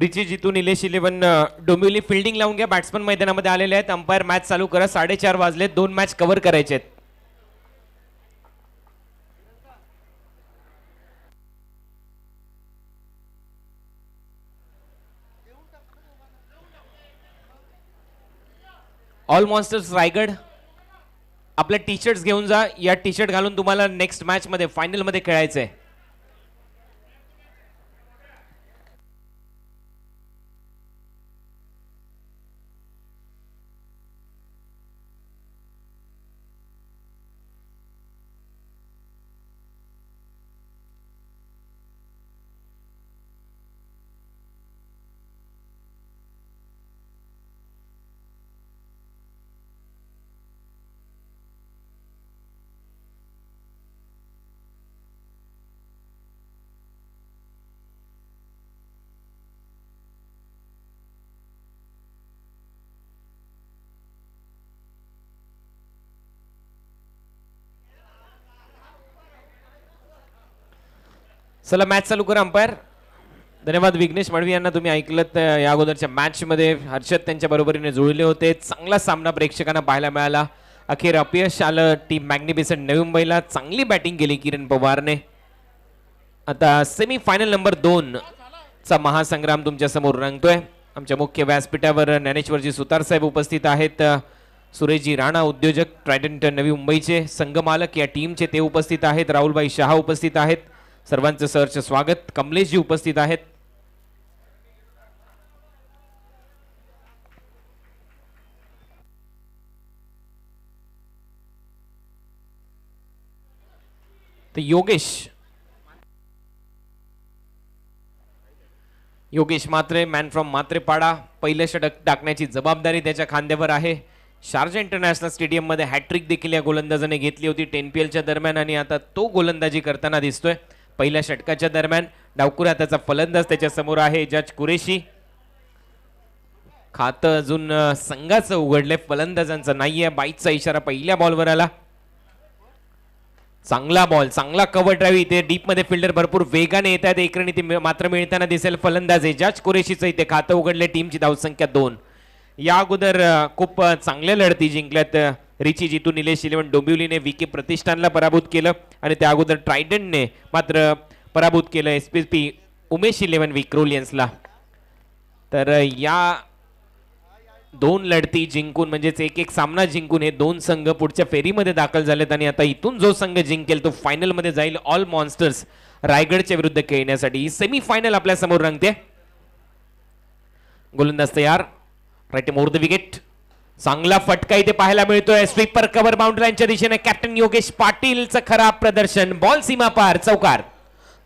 रिची Jitu Nilesh eleven Dombivli fielding लावून घ्या बॅट्समन मैदानामध्ये आलेले आहेत अंपायर मॅच चालू करा साडेचार वाजले दोन मॅच कव्हर करायचे आहेत ऑल मॉन्स्टर्स रायगड आपल्या टी शर्ट्स घेऊन जा या टी शर्ट घालून तुम्हाला नेक्स्ट मॅचमध्ये फायनलमध्ये खेळायचं आहे चला मॅच चालू करा अंपायर धन्यवाद विघ्नेश मडवी यांना तुम्ही ऐकलं या अगोदरच्या मॅचमध्ये हर्षद त्यांच्या बरोबरीने जुळले होते चांगला सामना प्रेक्षकांना पाहायला मिळाला अखेर अपयश आलं टीम मॅग्निफिसंट नवी मुंबईला चांगली बॅटिंग केली किरण पवारने आता सेमी फायनल नंबर दोन चा महासंग्राम तुमच्या समोर रंगतोय आमच्या मुख्य व्यासपीठावर ज्ञानेश्वरजी सुतार साहेब उपस्थित आहेत सुरेशजी राणा उद्योजक ट्रायडंट नवी मुंबईचे संघमालक या टीमचे ते उपस्थित आहेत राहुलबाई शहा उपस्थित आहेत सर्वांचं सहर्ष स्वागत कमलेशजी उपस्थित आहेत योगेश योगेश मात्रे मॅन फ्रॉम मात्रेपाडा पहिलं षटक टाकण्याची जबाबदारी त्याच्या खांद्यावर आहे शारजा इंटरनॅशनल स्टेडियममध्ये हॅट्रिक देखील या गोलंदाजाने घेतली होती टेन पी एलच्या दरम्यान आणि आता तो गोलंदाजी करताना दिसतोय पहिल्या षटकाच्या दरम्यान डावकुरा त्याचा फलंदाज त्याच्या समोर आहे जज कुरेशी खातं अजून संघाचं उघडले फलंदाजांचं नाहीये बाईटचा इशारा पहिल्या बॉलवर आला चांगला बॉल चांगला कव्हर ड्राईव्ह इथे डीपमध्ये फिल्डर भरपूर वेगाने येत आहेत एक ते इथे मात्र मिळताना दिसेल फलंदाज आहे जज कुरेशीचं इथे खातं उघडले टीमची धावसंख्या दोन या अगोदर खूप चांगल्या लढती जिंकल्यात रिची जितू निलेश इलेव्हन डोंबिवलीने विके प्रतिष्ठानला पराभूत केलं आणि त्या अगोदर ट्रायडनने मात्र पराभूत केलं S P P Umesh eleven विक्रोलियन्सला तर या दोन लढती जिंकून म्हणजेच एक एक सामना जिंकून हे दोन संघ पुढच्या फेरीमध्ये दाखल झालेत आणि आता इथून जो संघ जिंकेल तो फायनलमध्ये जाईल ऑल मॉन्स्टर्स रायगडच्या विरुद्ध खेळण्यासाठी ही सेमीफायनल आपल्यासमोर रंगते गोलंदाज तयार राईट मोर द विकेट चांगला फटका इथे पाहायला मिळतोय स्वीपर कव्हर बाउंड्रीच्या दिशेने कॅप्टन योगेश पाटीलचं खराब प्रदर्शन बॉल सीमा पार चौकार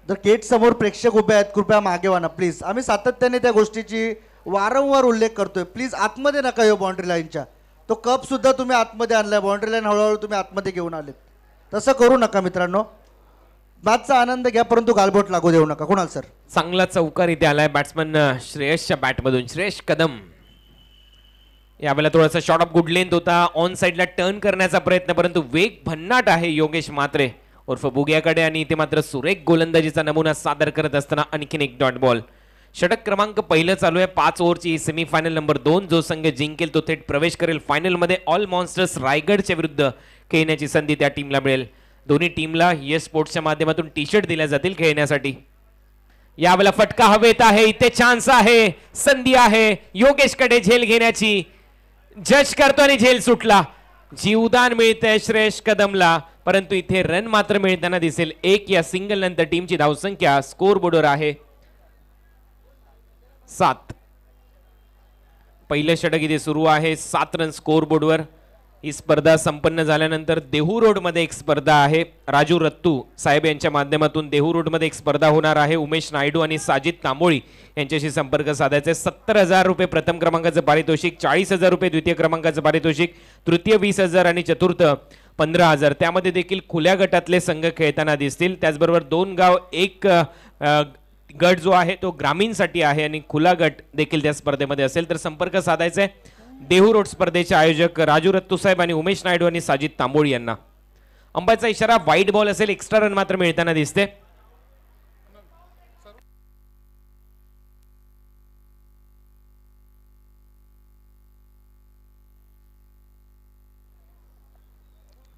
जर केट समोर प्रेक्षक उभे आहेत कृपया मागे वाना प्लीज आम्ही सातत्याने त्या गोष्टीची वारंवार उल्लेख करतोय प्लीज आतमध्ये नका येऊ बाउंड्री लाईनच्या तो कप सुद्धा तुम्ही आतमध्ये आणलाय बाउंड्री लाईन हळूहळू तुम्ही आतमध्ये घेऊन आलेत तसं करू नका मित्रांनो बॅटचा आनंद घ्या परंतु गालबोट लागू देऊ नका कोणाला सर चांगला चौकार इथे आलाय बॅट्समन श्रेयसच्या बॅटमधून श्रेयस कदम यावेळेला थोडासा शॉर्ट ऑफ गुड लेंथ होता ऑन साईडला टर्न करण्याचा प्रयत्न परंतु वेग भन्नाट आहे योगेश मात्रे उर्फ बुग्याकडे आणि इथे मात्र सुरेख गोलंदाजीचा नमुना सादर करत असताना आणखीन एक डॉट बॉल षटक क्रमांक पहिलं चालू आहे पाच ओव्हरची सेमीफायनल नंबर दोन जो संघ जिंकेल तो थेट प्रवेश करेल फायनलमध्ये ऑल मॉन्स्टर्स रायगडच्या विरुद्ध खेळण्याची संधी त्या टीमला मिळेल दोन्ही टीमला यश स्पोर्ट्सच्या माध्यमातून टी शर्ट दिल्या जातील खेळण्यासाठी यावेळेला फटका हवेत आहे इथे चान्स आहे संधी आहे योगेशकडे झेल घेण्याची जज करतो आणि झेल सुटला जीवदान मिळतंय श्रेयस कदमला परंतु इथे रन मात्र मिळताना दिसेल एक या सिंगल नंतर टीमची धावसंख्या स्कोर बोर्डवर आहे सात पहिलं षटक इथे सुरू आहे सात रन स्कोर बोर्डवर ही स्पर्धा संपन्न झाल्यानंतर देहू रोडमध्ये एक स्पर्धा आहे राजू रत्तू साहेब यांच्या माध्यमातून देहू रोडमध्ये एक स्पर्धा होणार आहे उमेश नायडू आणि साजिद तांबोळी यांच्याशी संपर्क साधायचा सत्तर हजार रुपये प्रथम क्रमांकाचं पारितोषिक चाळीस हजार रुपये द्वितीय क्रमांकाचं पारितोषिक तृतीय वीस हजार आणि चतुर्थ पंधरा हजार त्यामध्ये देखील खुल्या गटातले संघ खेळताना दिसतील त्याचबरोबर दोन गाव एक गट जो आहे तो ग्रामीणसाठी आहे आणि खुला गट देखील त्या स्पर्धेमध्ये असेल तर संपर्क साधायचा आहे देहू रोड स्पर्धेचे आयोजक राजू साहेब आणि उमेश नायडू आणि साजिद तांबोळ यांना अंबाचा इशारा वाईट बॉल असेल एक्स्ट्रा रन मात्र मिळताना दिसते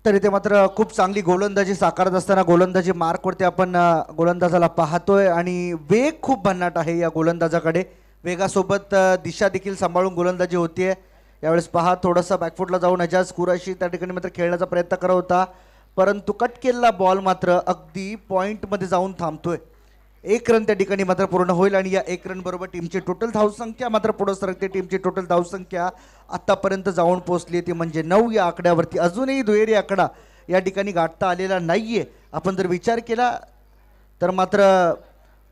तर इथे मात्र खूप चांगली गोलंदाजी साकारत असताना गोलंदाजी मार्कवरती आपण गोलंदाजाला पाहतोय आणि वेग खूप भन्नाट आहे या गोलंदाजाकडे वेगासोबत दिशा देखील सांभाळून गोलंदाजी होतीये यावेळेस पहा थोडासा बॅकफुटला जाऊन अजाज कुराशी त्या ठिकाणी मात्र खेळण्याचा प्रयत्न करत होता परंतु कट केलेला बॉल मात्र अगदी पॉईंटमध्ये जाऊन थांबतोय एक रन त्या ठिकाणी मात्र पूर्ण होईल आणि या एक रन बरोबर टीमची टोटल धावसंख्या मात्र पुढे सरकते टीमची टोटल धावसंख्या आतापर्यंत जाऊन पोहोचली ती म्हणजे नऊ या आकड्यावरती अजूनही दुहेरी आकडा या ठिकाणी गाठता आलेला नाहीये आपण जर विचार केला तर मात्र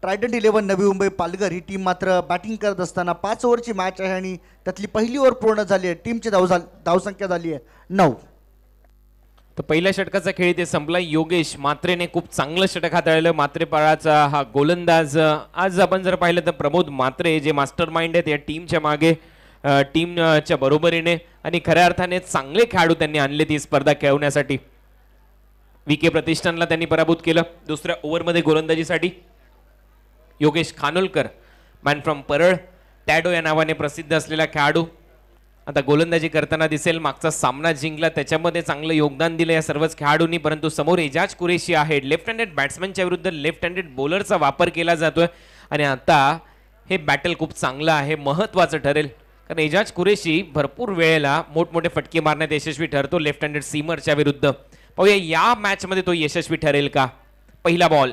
ट्रायडंट इलेव्हन नवी मुंबई पालघर ही टीम मात्र बॅटिंग करत असताना पाच ओव्हरची मॅच आहे आणि त्यातली पहिली ओव्हर पूर्ण झाली आहे टीमची धाव झाली धावसंख्या झाली आहे नऊ तर पहिल्या षटकाचा खेळ इथे संपला योगेश मात्रेने खूप चांगलं षटक हाताळलं मात्रेपाळाचा हा गोलंदाज आज आपण जर पाहिलं तर प्रमोद मात्रे जे मास्टर माइंड आहेत या टीमच्या मागे टीमच्या बरोबरीने आणि खऱ्या अर्थाने चांगले खेळाडू त्यांनी आणले ती स्पर्धा खेळवण्यासाठी विके प्रतिष्ठानला त्यांनी पराभूत केलं दुसऱ्या ओव्हरमध्ये गोलंदाजीसाठी योगेश खानोलकर मॅन फ्रॉम परळ टॅडो या नावाने प्रसिद्ध असलेला खेळाडू आता गोलंदाजी करताना दिसेल मागचा सामना जिंकला त्याच्यामध्ये चांगलं योगदान दिलं या सर्वच खेळाडूंनी परंतु समोर एजाज कुरेशी आहे लेफ्ट हँडेड बॅट्समॅनच्या विरुद्ध लेफ्ट हँडेड बॉलरचा वापर केला जातोय आणि आता हे बॅटल खूप चांगलं आहे महत्वाचं ठरेल कारण एजाज कुरेशी भरपूर वेळेला मोठमोठे फटके मारण्यात यशस्वी ठरतो लेफ्ट हँडेड सीमरच्या विरुद्ध पाहूया या मॅचमध्ये तो यशस्वी ठरेल का पहिला बॉल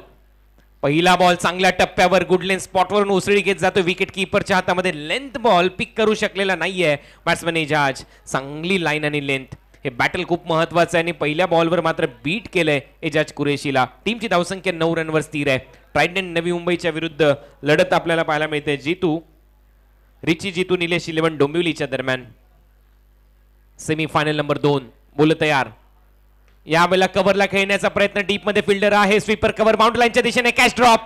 पहिला बॉल चांगल्या टप्प्यावर गुड लेंथ स्पॉटवरून उसळी घेत जातो विकेट किपरच्या हातामध्ये लेंथ बॉल पिक करू शकलेला नाहीये बॅट्समन एजाज चांगली लाईन आणि लेंथ हे बॅटल खूप महत्वाचं आहे आणि पहिल्या बॉलवर मात्र बीट केलंय एजाज कुरेशीला टीमची धावसंख्या नऊ रनवर स्थिर आहे ट्रायडंट नवी मुंबईच्या विरुद्ध लढत आपल्याला पाहायला मिळते जितू रिची जितू निलेश इलेव्हन डोंबिवलीच्या दरम्यान सेमी फायनल नंबर दोन बोल तयार यावेळेला कव्हरला खेळण्याचा प्रयत्न डीपमध्ये फिल्डर आहे स्वीपर कव्हर बाउंड लाईनच्या दिशेने कॅश ड्रॉप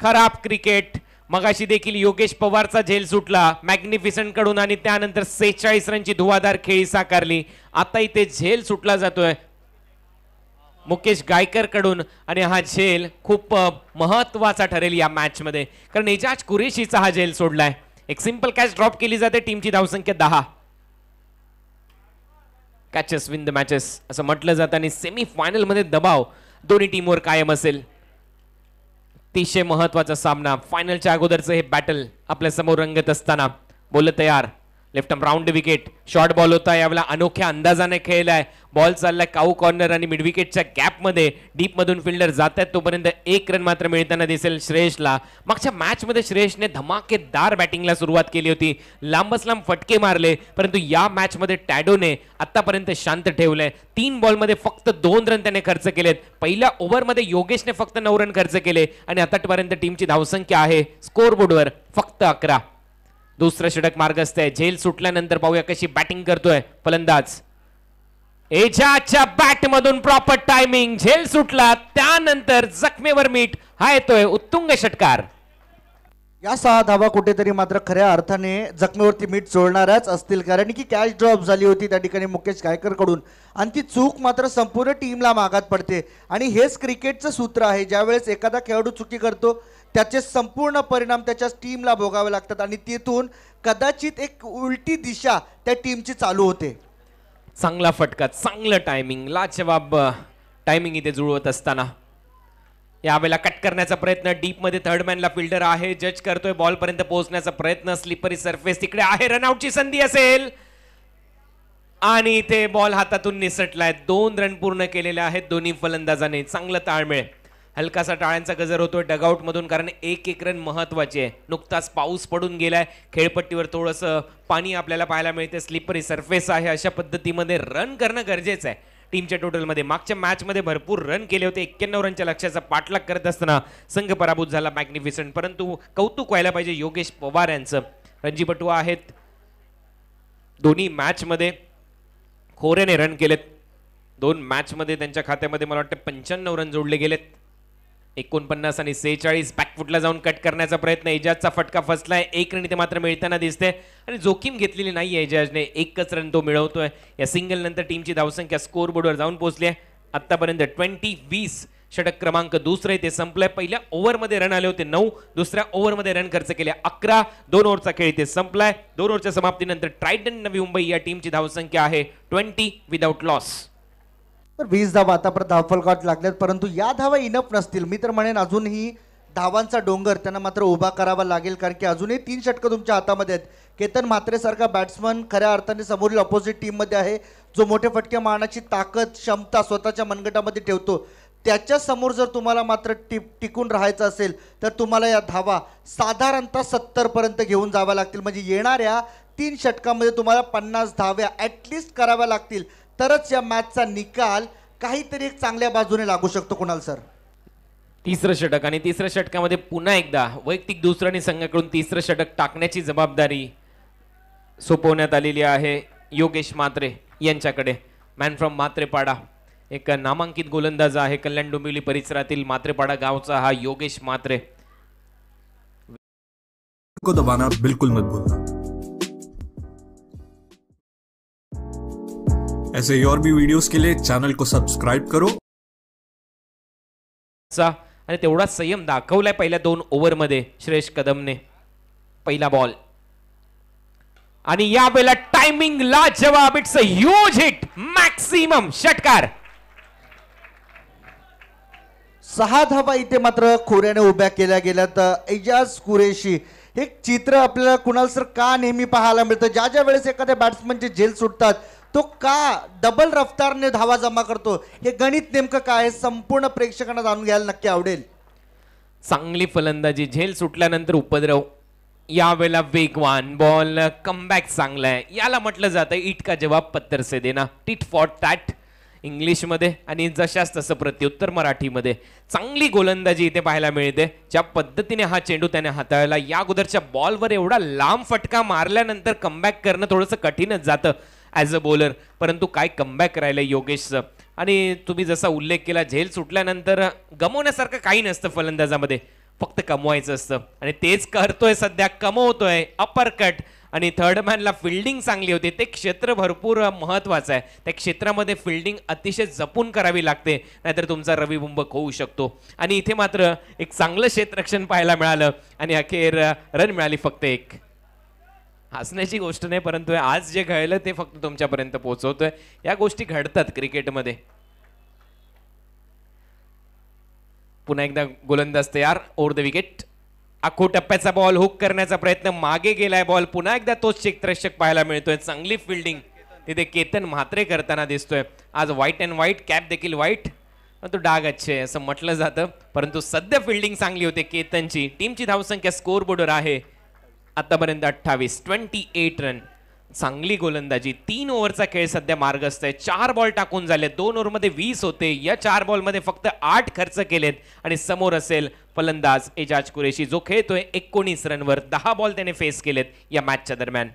खराब क्रिकेट मगाशी देखील योगेश पवारचा झेल सुटला मॅग्निफिसंट कडून आणि त्यानंतर सेहेचाळीस रनची धुवाधार खेळी साकारली आता इथे झेल सुटला जातोय मुकेश गायकर कडून आणि हा झेल खूप महत्वाचा ठरेल या मॅच मध्ये कारण एजाज कुरेशीचा हा झेल सोडलाय एक सिंपल कॅच ड्रॉप केली जाते टीमची धावसंख्या दहा कॅचेस विन द मॅचेस असं म्हटलं जातं आणि सेमी मध्ये दबाव दोन्ही टीमवर कायम असेल अतिशय महत्वाचा सामना फायनलच्या अगोदरचं हे बॅटल आपल्या समोर रंगत असताना बोललं तयार left arm round wicket short ball होता यावेळेला अनोख्या अंदाजाने खेळलाय बॉल चाललाय काऊ कॉर्नर आणि मिडविकेटच्या विकेटच्या डीप डीपमधून फिल्डर जात आहेत तोपर्यंत एक रन मात्र मिळताना दिसेल श्रेयसला मागच्या मॅचमध्ये श्रेयसने धमाकेदार बॅटिंगला सुरुवात केली होती लांबच लांब फटके मारले परंतु या मॅचमध्ये टॅडोने आतापर्यंत शांत ठेवलंय तीन बॉलमध्ये फक्त दोन रन त्याने खर्च केलेत पहिल्या ओव्हरमध्ये योगेशने फक्त नऊ रन खर्च केले आणि आतापर्यंत टीमची धावसंख्या आहे स्कोरबोर्डवर फक्त अकरा दुसरं षटक मार्गस्थ आहे झेल सुटल्यानंतर पाहूया कशी बॅटिंग करतोय फलंदाज एजाच्या बॅट मधून प्रॉपर टायमिंग झेल सुटला त्यानंतर जखमेवर मीठ हा येतोय उत्तुंग षटकार या सहा धावा कुठेतरी मात्र खऱ्या अर्थाने जखमेवरती मीठ चोळणाऱ्याच असतील कारण की कॅच ड्रॉप झाली होती त्या ठिकाणी मुकेश कडून आणि ती चूक मात्र संपूर्ण टीमला मागात पडते आणि हेच क्रिकेटचं सूत्र आहे ज्यावेळेस एखादा खेळाडू चुकी करतो त्याचे संपूर्ण परिणाम त्याच्या टीमला भोगावे लागतात आणि तिथून कदाचित एक उलटी दिशा त्या टीमची चालू होते चांगला फटका चांगलं टायमिंग लाजवाब टायमिंग इथे जुळवत असताना यावेळेला कट करण्याचा प्रयत्न डीपमध्ये थर्डमॅनला फिल्डर आहे जज करतोय बॉलपर्यंत पोहोचण्याचा प्रयत्न स्लिपरी सरफेस तिकडे आहे रनआउटची संधी असेल आणि इथे बॉल हातातून निसटलाय दोन रन पूर्ण केलेले आहेत दोन्ही फलंदाजाने चांगलं ताळमेळ हलकासा टाळ्यांचा गजर होतोय डगआउटमधून कारण एक एक रन महत्त्वाचे आहे नुकताच पाऊस पडून गेलाय खेळपट्टीवर थोडंसं पाणी आपल्याला पाहायला मिळते स्लिपरी सरफेस आहे अशा पद्धतीमध्ये रन करणं गरजेचं आहे टीमच्या टोटलमध्ये मागच्या मॅचमध्ये भरपूर रन केले होते एक्क्याण्णव रनच्या लक्ष्याचा पाठलाग करत असताना संघ पराभूत झाला मॅग्निफिसंट परंतु कौतुक व्हायला पाहिजे योगेश पवार यांचं रणजीपटू आहेत दोन्ही मॅचमध्ये खोऱ्याने रन केलेत दोन मॅचमध्ये त्यांच्या खात्यामध्ये मला वाटतं पंच्याण्णव रन जोडले गेलेत एकोणपन्नास आणि सेहेचाळीस बॅकफुटला जाऊन कट करण्याचा प्रयत्न एजाजचा फटका फसलाय एक रन इथे मात्र मिळताना दिसते आणि जोखीम घेतलेली नाही एजाजने एकच रन तो मिळवतोय या सिंगल नंतर टीमची धावसंख्या स्कोर बोर्डवर जाऊन पोहोचली आहे आत्तापर्यंत ट्वेंटी वीस षटक क्रमांक दुसरे ते संपलाय पहिल्या ओव्हरमध्ये रन आले होते नऊ दुसऱ्या ओव्हरमध्ये रन खर्च केले अकरा दोन ओव्हरचा खेळ इथे संपलाय दोन ओव्हरच्या समाप्तीनंतर ट्रायडन नवी मुंबई या टीमची धावसंख्या आहे ट्वेंटी विदाऊट लॉस तर वीस धावा आतापर्यंत गाठ लागल्यात परंतु या धावा इनफ नसतील मी तर म्हणेन अजूनही धावांचा डोंगर त्यांना मात्र उभा करावा लागेल कारण की अजूनही तीन षटकं तुमच्या हातामध्ये आहेत केतन म्हात्रेसारखा बॅट्समन खऱ्या अर्थाने समोरील ऑपोजिट टीममध्ये आहे जो मोठे फटके मारण्याची ताकद क्षमता स्वतःच्या मनगटामध्ये ठेवतो त्याच्यासमोर जर तुम्हाला मात्र टिप टिकून राहायचं असेल तर तुम्हाला या धावा साधारणतः सत्तरपर्यंत घेऊन जाव्या लागतील म्हणजे येणाऱ्या तीन षटकामध्ये तुम्हाला पन्नास धाव्या ॲटलिस्ट कराव्या लागतील तरच या मॅचचा निकाल काहीतरी एक चांगल्या बाजूने लागू शकतो कुणाल सर तिसरं षटक आणि तिसऱ्या षटकामध्ये पुन्हा एकदा वैयक्तिक दुसऱ्याने संघाकडून तिसरं षटक टाकण्याची जबाबदारी सोपवण्यात आलेली आहे योगेश मात्रे यांच्याकडे मॅन फ्रॉम मात्रेपाडा एक नामांकित गोलंदाज आहे कल्याण डोंबिवली परिसरातील मात्रेपाडा गावचा हा योगेश मात्रे को दबाना बिल्कुल मत ऐसे और भी वीडियोस के लिए चॅनल को सबस्क्राईब करो आणि तेवढा संयम दाखवलाय पहिल्या दोन ओव्हरमध्ये कदम कदमने पहिला बॉल आणि या वेळेला ला जवाब it's a huge hit maximum षटकार सहा धावा इथे मात्र खोऱ्याने उभ्या केल्या गेल्या तर एजाज कुरेशी हे चित्र आपल्याला कुणाल सर का नेहमी पाहायला मिळतं ज्या ज्या वेळेस एखाद्या बॅट्समनचे जेल सुटतात तो का डबल रफ्तारने धावा जमा करतो हे गणित नेमकं काय संपूर्ण प्रेक्षकांना जाणून घ्यायला नक्की आवडेल चांगली फलंदाजी झेल सुटल्यानंतर उपद्रव यावेळेला वेगवान बॉल कमबॅक बॅक आहे याला म्हटलं जातं इट का जवाब पत्तर से देना टिट फॉर टॅट इंग्लिशमध्ये आणि जशाच तसं प्रत्युत्तर मराठीमध्ये चांगली गोलंदाजी इथे पाहायला मिळते ज्या पद्धतीने हा चेंडू त्याने हाताळला या अगोदरच्या बॉलवर एवढा लांब फटका मारल्यानंतर कमबॅक करणं थोडंसं कठीणच जातं ॲज अ बॉलर परंतु काय कमबॅक राहिलं योगेशचं आणि तुम्ही जसा उल्लेख केला झेल सुटल्यानंतर गमवण्यासारखं काही नसतं फलंदाजामध्ये फक्त कमवायचं असतं आणि तेच करतोय सध्या कमवतोय अपर कट आणि थर्ड मॅनला फिल्डिंग चांगली होती ते क्षेत्र भरपूर महत्त्वाचं आहे त्या क्षेत्रामध्ये फिल्डिंग अतिशय जपून करावी लागते नाहीतर तुमचा रविबुंबक होऊ शकतो आणि इथे मात्र एक चांगलं क्षेत्ररक्षण पाहायला मिळालं आणि अखेर रन मिळाली फक्त एक हसण्याची गोष्ट नाही परंतु आज जे घडलं ते फक्त तुमच्यापर्यंत पोहोचवतोय या गोष्टी घडतात क्रिकेटमध्ये पुन्हा एकदा गोलंदाज तयार ओर द विकेट अखो टप्प्याचा बॉल हुक करण्याचा प्रयत्न मागे गेलाय बॉल पुन्हा एकदा तोच क्षेत्रक्षक पाहायला मिळतोय चांगली फिल्डिंग तिथे केतन म्हात्रे करताना दिसतोय आज व्हाईट अँड व्हाईट कॅप देखील व्हाईट तो डाग अच्छे असं म्हटलं जातं परंतु सध्या फिल्डिंग चांगली होते केतनची टीमची धावसंख्या स्कोर बोर्डवर आहे आतापर्यंत अठ्ठावीस ट्वेंटी एट रन चांगली गोलंदाजी तीन ओव्हरचा खेळ सध्या मार्गस्थ आहे चार बॉल टाकून झाले दोन ओव्हरमध्ये वीस होते या चार बॉलमध्ये फक्त आठ खर्च केलेत आणि समोर असेल फलंदाज एजाज कुरेशी जो खेळतोय एकोणीस रनवर दहा बॉल त्याने फेस केलेत या मॅचच्या दरम्यान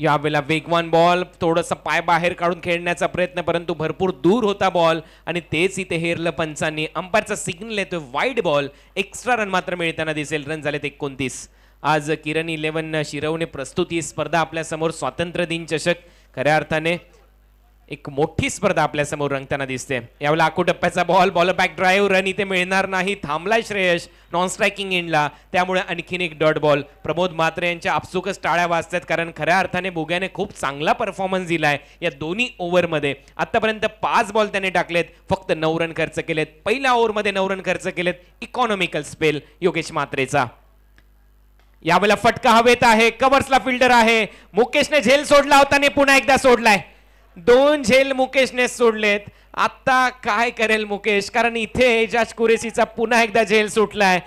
यावेळेला वेगवान बॉल थोडंसं पाय बाहेर काढून खेळण्याचा प्रयत्न परंतु भरपूर दूर होता बॉल आणि तेच इथे हेरलं पंचांनी अंपायरचा सिग्नल येतोय वाईट बॉल एक्स्ट्रा रन मात्र मिळताना दिसेल रन झालेत एकोणतीस आज किरण इलेव्हन शिरवणे प्रस्तुती स्पर्धा आपल्यासमोर स्वातंत्र्य दिन चषक खऱ्या अर्थाने एक मोठी स्पर्धा आपल्या समोर रंगताना दिसते यावेळेला आकू टप्प्याचा ball ball back drive run इथे मिळणार नाही थांबलाय श्रेयस नॉन स्ट्रायकिंग इंडला त्यामुळे आणखीन एक डॉट बॉल प्रमोद मात्रे यांच्या आपसुकच टाळ्या वाजतात कारण खऱ्या अर्थाने बोग्याने खूप चांगला परफॉर्मन्स दिलाय या दोन्ही ओव्हरमध्ये आतापर्यंत पाच बॉल त्याने टाकलेत फक्त नऊ रन खर्च केलेत पहिल्या ओव्हरमध्ये नऊ रन खर्च केलेत इकॉनॉमिकल स्पेल योगेश मात्रेचा यावेळेला फटका हवेत आहे कवर्सला फिल्डर आहे मुकेशने झेल सोडला होता आणि पुन्हा एकदा सोडलाय दोन झेल मुकेशने सोडलेत आत्ता काय करेल मुकेश कारण इथे एजाज कुरेसीचा पुन्हा एकदा झेल सुटलाय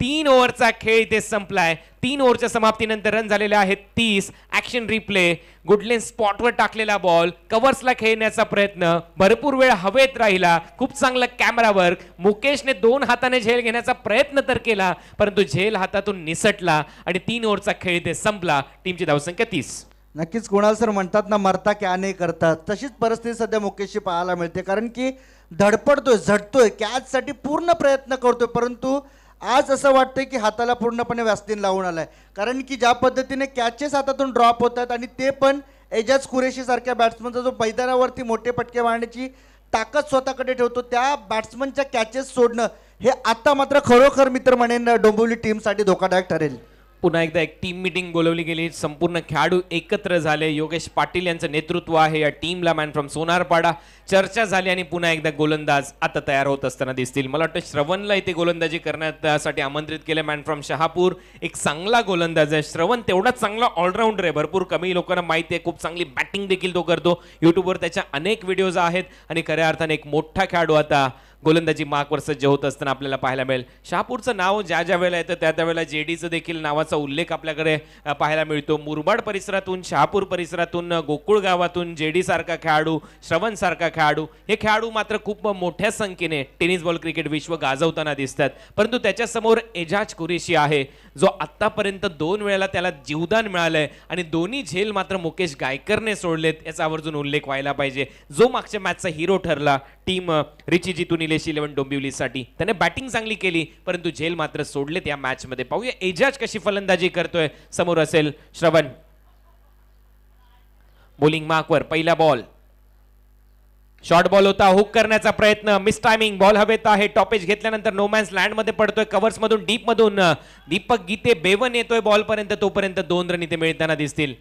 तीन ओव्हरचा खेळ इथे संपलाय तीन ओव्हरच्या समाप्तीनंतर रन झालेले आहेत तीस ऍक्शन रिप्ले गुडलेन स्पॉटवर टाकलेला बॉल कव्हर्सला खेळण्याचा प्रयत्न भरपूर वेळ हवेत राहिला खूप चांगला कॅमेरा वर्क मुकेशने दोन हाताने झेल घेण्याचा प्रयत्न तर केला परंतु झेल हातातून निसटला आणि तीन ओव्हरचा खेळ इथे संपला टीमची धावसंख्या तीस नक्कीच कोणाला सर म्हणतात ना मरता क्या नाही करतात तशीच परिस्थिती सध्या मुकेशशी पाहायला मिळते कारण की धडपडतोय झटतोय कॅचसाठी पूर्ण प्रयत्न करतोय परंतु आज असं वाटतंय की हाताला पूर्णपणे व्यासतीन लावून आलाय कारण की ज्या पद्धतीने कॅचेस हातातून ड्रॉप होतात आणि ते पण एजाज कुरेशी सारख्या बॅट्समनचा जो मैदानावरती मोठे पटके मारण्याची ताकद स्वतःकडे ठेवतो त्या बॅट्समनच्या कॅचेस सोडणं हे आता मात्र खरोखर मित्र म्हणेन डोंबिवली टीमसाठी धोकादायक ठरेल पुन्हा एकदा एक टीम मिटिंग बोलवली गेली संपूर्ण खेळाडू एकत्र झाले योगेश पाटील यांचं नेतृत्व आहे या टीमला मॅन फ्रॉम सोनारपाडा चर्चा झाली आणि पुन्हा एकदा गोलंदाज आता तयार होत असताना दिसतील मला वाटतं श्रवणला इथे गोलंदाजी करण्यासाठी आमंत्रित केलं मॅन फ्रॉम शहापूर एक चांगला गोलंदाज आहे श्रवण तेवढाच चांगला ऑलराऊंडर आहे भरपूर कमी लोकांना माहिती आहे खूप चांगली बॅटिंग देखील तो करतो युट्यूबवर त्याच्या अनेक व्हिडिओज आहेत आणि खऱ्या अर्थाने एक मोठा खेळाडू आता गोलंदाजी मार्कवरचं जे होत असताना आपल्याला पाहायला मिळेल शहापूरचं नाव ज्या ज्या वेळेला येतं त्या त्यावेळेला जे डीचं देखील नावाचा उल्लेख आपल्याकडे पाहायला मिळतो मुरबाड परिसरातून शहापूर परिसरातून गोकुळ गावातून जे सारखा खेळाडू श्रवणसारखा खेळाडू हे खेळाडू मात्र खूप मोठ्या संख्येने टेनिस बॉल क्रिकेट विश्व गाजवताना दिसतात परंतु त्याच्यासमोर एजाज कुरेशी आहे जो आत्तापर्यंत दोन वेळेला त्याला जीवदान मिळालंय आणि दोन्ही झेल मात्र मुकेश गायकरने सोडलेत याचा आवर्जून उल्लेख व्हायला पाहिजे जो मागच्या मॅचचा हिरो ठरला टीम रिची जितून विदेशी इलेव्हन डोंबिवलीसाठी त्याने बॅटिंग चांगली केली परंतु झेल मात्र सोडलेत या मॅचमध्ये पाहूया एजाज कशी फलंदाजी करतोय समोर असेल श्रवण बोलिंग मार्कवर पहिला बॉल शॉर्ट बॉल होता हुक करण्याचा प्रयत्न मिस टायमिंग बॉल हवेत आहे टॉपेज घेतल्यानंतर नो नोमॅन्स लँड मध्ये पडतोय कव्हर्स मधून डीप मधून दीपक गीते बेवन येतोय बॉल पर्यंत तोपर्यंत दोन रन इथे मिळताना दिसतील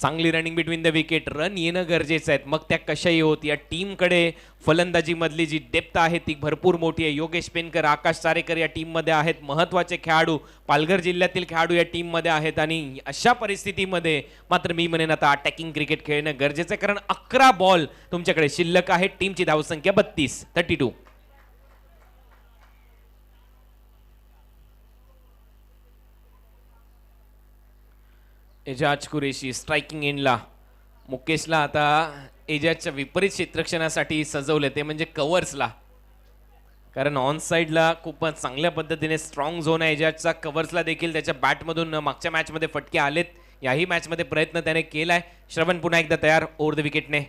चांगली running between the wicket run येणं गरजेचं आहेत मग त्या कशाही होत या टीमकडे फलंदाजीमधली जी डेप्थ आहे ती भरपूर मोठी आहे योगेश पेनकर आकाश चारेकर या टीममध्ये आहेत महत्त्वाचे खेळाडू पालघर जिल्ह्यातील खेळाडू या टीममध्ये आहेत आणि अशा परिस्थितीमध्ये मात्र मी म्हणेन आता अटॅकिंग क्रिकेट खेळणं गरजेचं आहे कारण अकरा बॉल तुमच्याकडे शिल्लक आहे टीमची धावसंख्या बत्तीस thirty two Ejaz Qureshi striking इनला मुकेशला आता एजाजच्या विपरीत क्षेत्रक्षणासाठी सजवले ते म्हणजे कवर्सला कारण ऑन साईडला खूपच चांगल्या पद्धतीने स्ट्रॉंग झोन आहे एजाजचा कवर्सला देखील त्याच्या बॅटमधून मागच्या मॅचमध्ये फटके आलेत याही मॅचमध्ये प्रयत्न त्याने केला आहे श्रवण पुन्हा एकदा तयार ओव्हर द विकेटने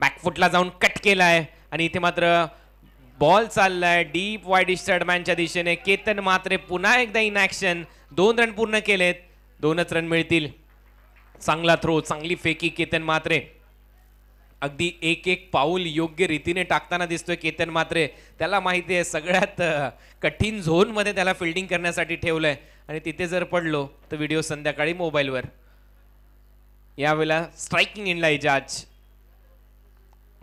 बॅकफुटला जाऊन कट केला आहे आणि इथे मात्र बॉल चाललाय डीप वाईड स्टर्डमॅनच्या दिशेने केतन मात्रे पुन्हा एकदा इन ॲक्शन दोन रन पूर्ण केलेत दोनच रन मिळतील चांगला थ्रो चांगली फेकी केतन मात्रे अगदी एक एक पाऊल योग्य रीतीने टाकताना दिसतोय केतन मात्रे त्याला माहिती आहे सगळ्यात कठीण झोनमध्ये त्याला फिल्डिंग करण्यासाठी ठेवलंय आणि तिथे जर पडलो तर व्हिडिओ संध्याकाळी मोबाईलवर यावेळेला स्ट्रायकिंग इनला इजाज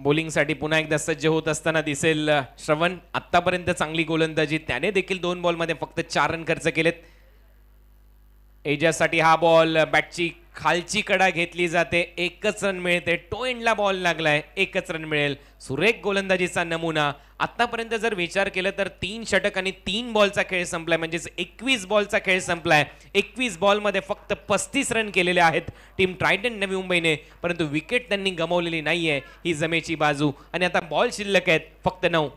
बॉलिंगसाठी पुन्हा एकदा सज्ज होत असताना दिसेल श्रवण आत्तापर्यंत चांगली गोलंदाजी त्याने देखील दोन बॉलमध्ये फक्त चार रन खर्च केलेत एजासाठी हा बॉल बॅटची खालची कडा घेतली जाते एकच रन मिळते टो एंडला बॉल लागलाय एकच रन मिळेल सुरेख गोलंदाजीचा नमुना आतापर्यंत जर विचार केला तर तीन षटक आणि तीन बॉलचा खेळ संपलाय म्हणजेच एकवीस बॉलचा खेळ संपलाय एकवीस बॉलमध्ये फक्त पस्तीस रन केलेले आहेत टीम ट्रायडन नवी मुंबईने परंतु विकेट त्यांनी गमावलेली नाही आहे ही जमेची बाजू आणि आता बॉल शिल्लक आहेत फक्त नऊ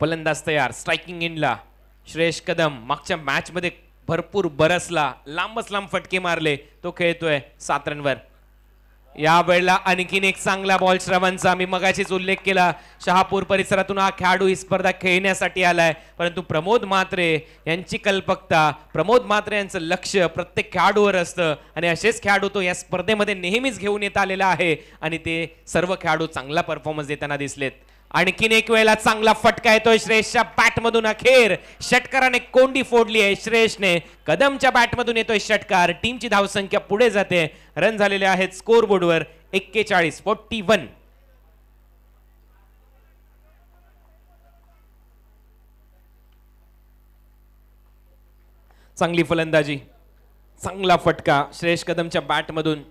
फलंदाज तयार स्ट्रायकिंग इनला श्रेयश कदम मागच्या मॅचमध्ये भरपूर बरसला लांबच लांब फटके मारले तो खेळतोय सात रनवर या वेळेला आणखीन एक चांगला बॉल श्रवणचा मी मगाशीच उल्लेख केला शहापूर परिसरातून हा खेळाडू ही स्पर्धा खेळण्यासाठी आलाय परंतु प्रमोद मात्रे यांची कल्पकता प्रमोद मात्रे यांचं लक्ष प्रत्येक खेळाडूवर असतं आणि असेच खेळाडू तो या स्पर्धेमध्ये नेहमीच घेऊन येत आलेला आहे आणि ते सर्व खेळाडू चांगला परफॉर्मन्स देताना दिसलेत आणखीन एक वेळेला चांगला फटका येतोय श्रेयसच्या बॅटमधून अखेर षटकाराने कोंडी फोडली आहे श्रेयसने कदमच्या बॅटमधून येतोय षटकार टीमची धावसंख्या पुढे जाते रन झालेले आहेत स्कोर बोर्डवर एक्केचाळीस फोर्टी वन चांगली फलंदाजी चांगला फटका श्रेयस कदमच्या बॅटमधून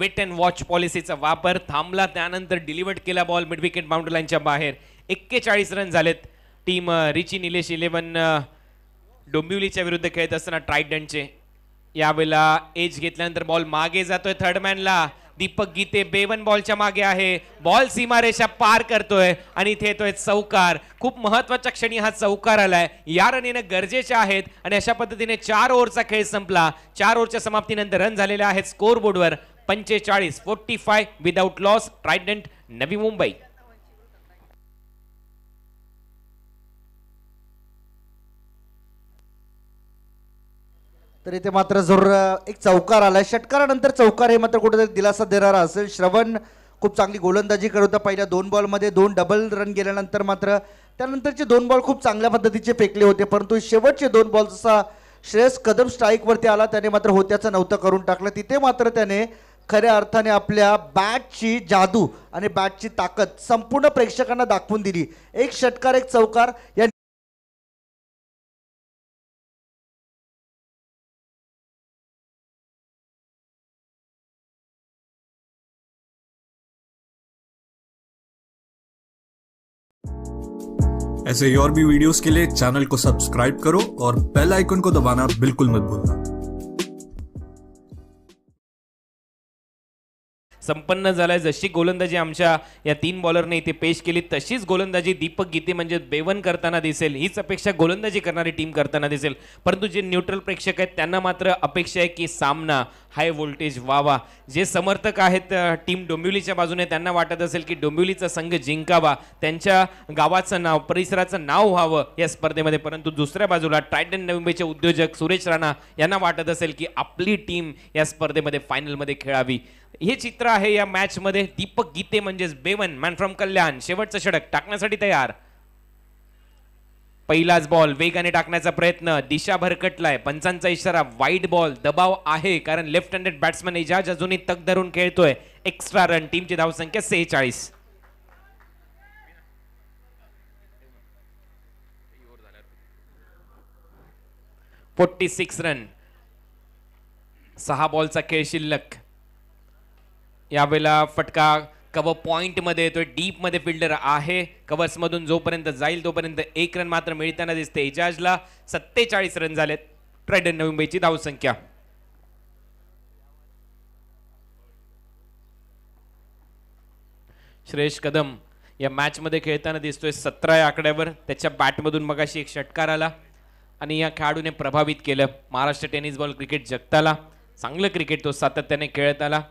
वेट अँड वॉच पॉलिसीचा वापर थांबला त्यानंतर डिलिव्हर्ड केला बॉल मिडविकेट बाउंड्री लाईनच्या बाहेर एक्केचाळीस रन झालेत टीम रिची निलेश इलेव्हन डोंबिवलीच्या विरुद्ध खेळत असताना ट्रायडनचे यावेळेला एज घेतल्यानंतर बॉल मागे जातोय थर्ड मॅनला दीपक गीते बेवन बॉलच्या मागे आहे बॉल सीमारेषा पार करतोय आणि इथे येतोय चौकार खूप महत्वाच्या क्षणी हा चौकार आलाय या रन येणं गरजेचे आहेत आणि अशा पद्धतीने चार ओव्हरचा खेळ संपला चार ओव्हरच्या समाप्तीनंतर रन झालेले आहेत स्कोर बोर्डवर पंचेचाळीस forty five without loss Trident Navi Mumbai तर इथे मात्र जर एक चौकार आलाय षटकारानंतर चौकार हे मात्र कुठेतरी दिलासा देणारा असेल श्रवण खूप चांगली गोलंदाजी करत होता पहिल्या दोन बॉलमध्ये दोन डबल रन गेल्यानंतर मात्र त्यानंतरचे दोन बॉल खूप चांगल्या पद्धतीचे फेकले होते परंतु शेवटचे दोन बॉल जसा श्रेयस कदम स्ट्राईकवरती आला त्याने मात्र होत्याचं नव्हतं करून टाकलं तिथे मात्र त्याने खऱ्या अर्थाने आपल्या बॅटची जादू आणि बॅटची ताकद संपूर्ण प्रेक्षकांना दाखवून दिली एक षटकार एक चौकार या ऐसे और भी वीडियोस के लिए चैनल को सब्सक्राइब करो और बेल आइकन को दबाना बिल्कुल मत भूलना संपन्न झालाय जशी गोलंदाजी आमच्या या तीन बॉलरने इथे पेश केली तशीच गोलंदाजी दीपक गीते म्हणजे बेवन करताना दिसेल हीच अपेक्षा गोलंदाजी करणारी टीम करताना दिसेल परंतु जे न्यूट्रल प्रेक्षक आहेत त्यांना मात्र अपेक्षा आहे की सामना हाय व्होल्टेज वावा जे समर्थक आहेत टीम डोंबिवलीच्या बाजूने त्यांना वाटत असेल की डोंबिवलीचा संघ जिंकावा त्यांच्या गावाचं नाव परिसराचं नाव व्हावं या स्पर्धेमध्ये परंतु दुसऱ्या बाजूला टायटन नवी उद्योजक सुरेश राणा यांना वाटत असेल की आपली टीम या स्पर्धेमध्ये फायनलमध्ये खेळावी हे चित्र आहे या मॅचमध्ये दीपक गीते म्हणजेच बेवन मॅन फ्रॉम कल्याण शेवटचं षडक टाकण्यासाठी तयार पहिलाच बॉल वेगाने टाकण्याचा प्रयत्न दिशा भरकटलाय पंचांचा इशारा वाईट बॉल दबाव आहे कारण लेफ्ट हँडेड बॅट्समन एजाज अजूनही तक धरून खेळतोय एक्स्ट्रा रन टीमची धावसंख्या सेहेचाळीस फोर्टी सिक्स रन सहा बॉलचा खेळ शिल्लक यावेळेला फटका कव्हर पॉईंटमध्ये येतोय डीपमध्ये फिल्डर आहे कवर्स मधून जोपर्यंत जाईल तोपर्यंत एक रन मात्र मिळताना दिसते एजाजला सत्तेचाळीस रन झालेत ट्रायडन नवी मुंबईची धावसंख्या श्रेष कदम या मॅचमध्ये खेळताना दिसतोय सतरा या आकड्यावर त्याच्या बॅटमधून मगाशी एक षटकार आला आणि या खेळाडूने प्रभावित केलं महाराष्ट्र टेनिस बॉल क्रिकेट जगताला चांगलं क्रिकेट तो सातत्याने खेळत आला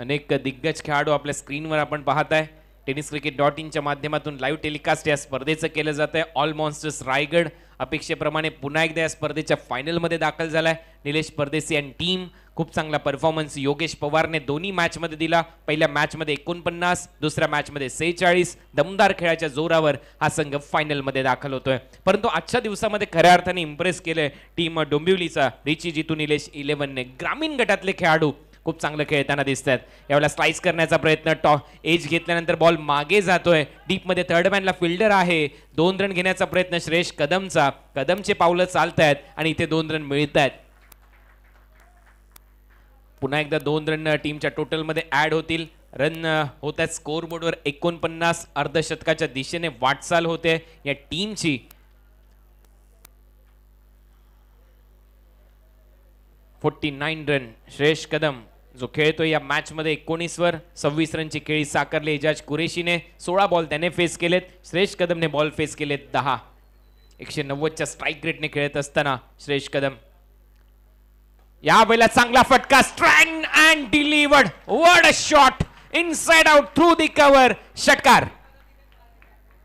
अनेक दिग्गज खेळाडू आपल्या स्क्रीनवर आपण पाहत आहे टेनिस क्रिकेट डॉट इनच्या माध्यमातून लाईव्ह टेलिकास्ट या स्पर्धेचं केलं जात आहे ऑल मॉन्स्टर्स रायगड अपेक्षेप्रमाणे पुन्हा एकदा या स्पर्धेच्या फायनलमध्ये दाखल झाला आहे निलेश परदेसी अँड टीम खूप चांगला परफॉर्मन्स योगेश पवारने दोन्ही मॅचमध्ये दिला पहिल्या मॅचमध्ये एकोणपन्नास दुसऱ्या मॅचमध्ये सेहेचाळीस दमदार खेळाच्या जोरावर हा संघ फायनलमध्ये दाखल होतोय परंतु आजच्या दिवसामध्ये खऱ्या अर्थाने इम्प्रेस केलंय टीम डोंबिवलीचा रिची जितू निलेश इलेव्हनने ग्रामीण गटातले खेळाडू खूप चांगलं खेळताना दिसतात यावेळेला स्लाइस करण्याचा प्रयत्न टॉ एज घेतल्यानंतर बॉल मागे जातोय डीपमध्ये थर्ड मॅनला फिल्डर आहे दोन रन घेण्याचा प्रयत्न श्रेष कदमचा कदमचे पावलं चालत आहेत आणि इथे दोन रन मिळत आहेत पुन्हा एकदा दोन रन टीमच्या टोटलमध्ये ऍड होतील रन होत आहेत बोर्डवर एकोणपन्नास अर्धशतकाच्या दिशेने वाटचाल होते या टीमची forty nine run Shresh Kadam जो खेळतोय या मॅचमध्ये एकोणीसवर सव्वीस रनची खेळी साकारली एजाज कुरेशीने सोळा बॉल त्याने फेस केलेत श्रेष कदमने बॉल फेस केलेत दहा एकशे नव्वदच्या स्ट्राईक रेटने खेळत असताना श्रेष कदम या वेळेला चांगला फटका strong and delivered word shot side out through the cover षटकार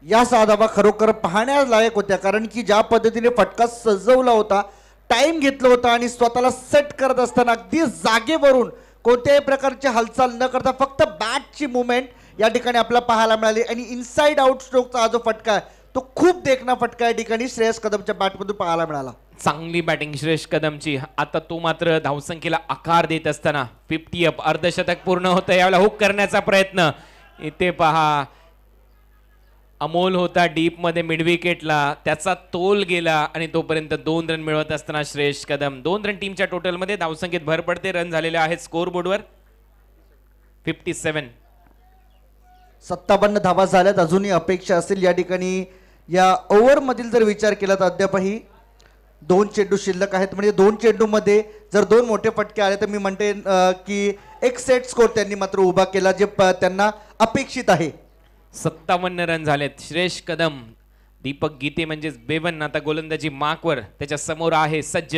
या साधाबा खरोखर पाहण्यास लायक होत्या कारण की ज्या पद्धतीने फटका सजवला होता टाइम घेतला होता आणि स्वतःला सेट करत असताना अगदी जागेवरून कोणत्याही प्रकारची हालचाल न करता फक्त बॅटची मुवमेंट या ठिकाणी आपल्याला पाहायला मिळाली आणि इनसाइड आउट स्ट्रोकचा हा जो फटका आहे तो खूप देखना फटका या ठिकाणी श्रेयस कदमच्या बॅटमधून पाहायला मिळाला चांगली बॅटिंग श्रेयस कदमची आता तो मात्र धावसंख्येला आकार देत असताना फिफ्टी अप अर्धशतक पूर्ण होतं यावेळेला हुक करण्याचा प्रयत्न इथे पहा अमोल होता डीपमध्ये मिडविकेटला त्याचा तोल गेला आणि तोपर्यंत दोन रन मिळवत असताना श्रेयश कदम दोन रन टीमच्या टोटलमध्ये धावसंख्येत भर पडते रन झालेले आहेत स्कोर बोर्डवर फिफ्टी सेवन सत्तावन्न धावा झाल्यात अजूनही अपेक्षा असेल या ठिकाणी या ओव्हरमधील जर विचार केला तर अद्यापही दोन चेंडू शिल्लक आहेत म्हणजे दोन चेंडूमध्ये जर दोन मोठे फटके आले तर मी म्हणते की एक सेट स्कोर त्यांनी मात्र उभा केला जे त्यांना अपेक्षित आहे सत्तावन्न रन झालेत श्रेष कदम दीपक गीते म्हणजेच बेवन आता गोलंदाजी माकवर त्याच्या समोर आहे सज्ज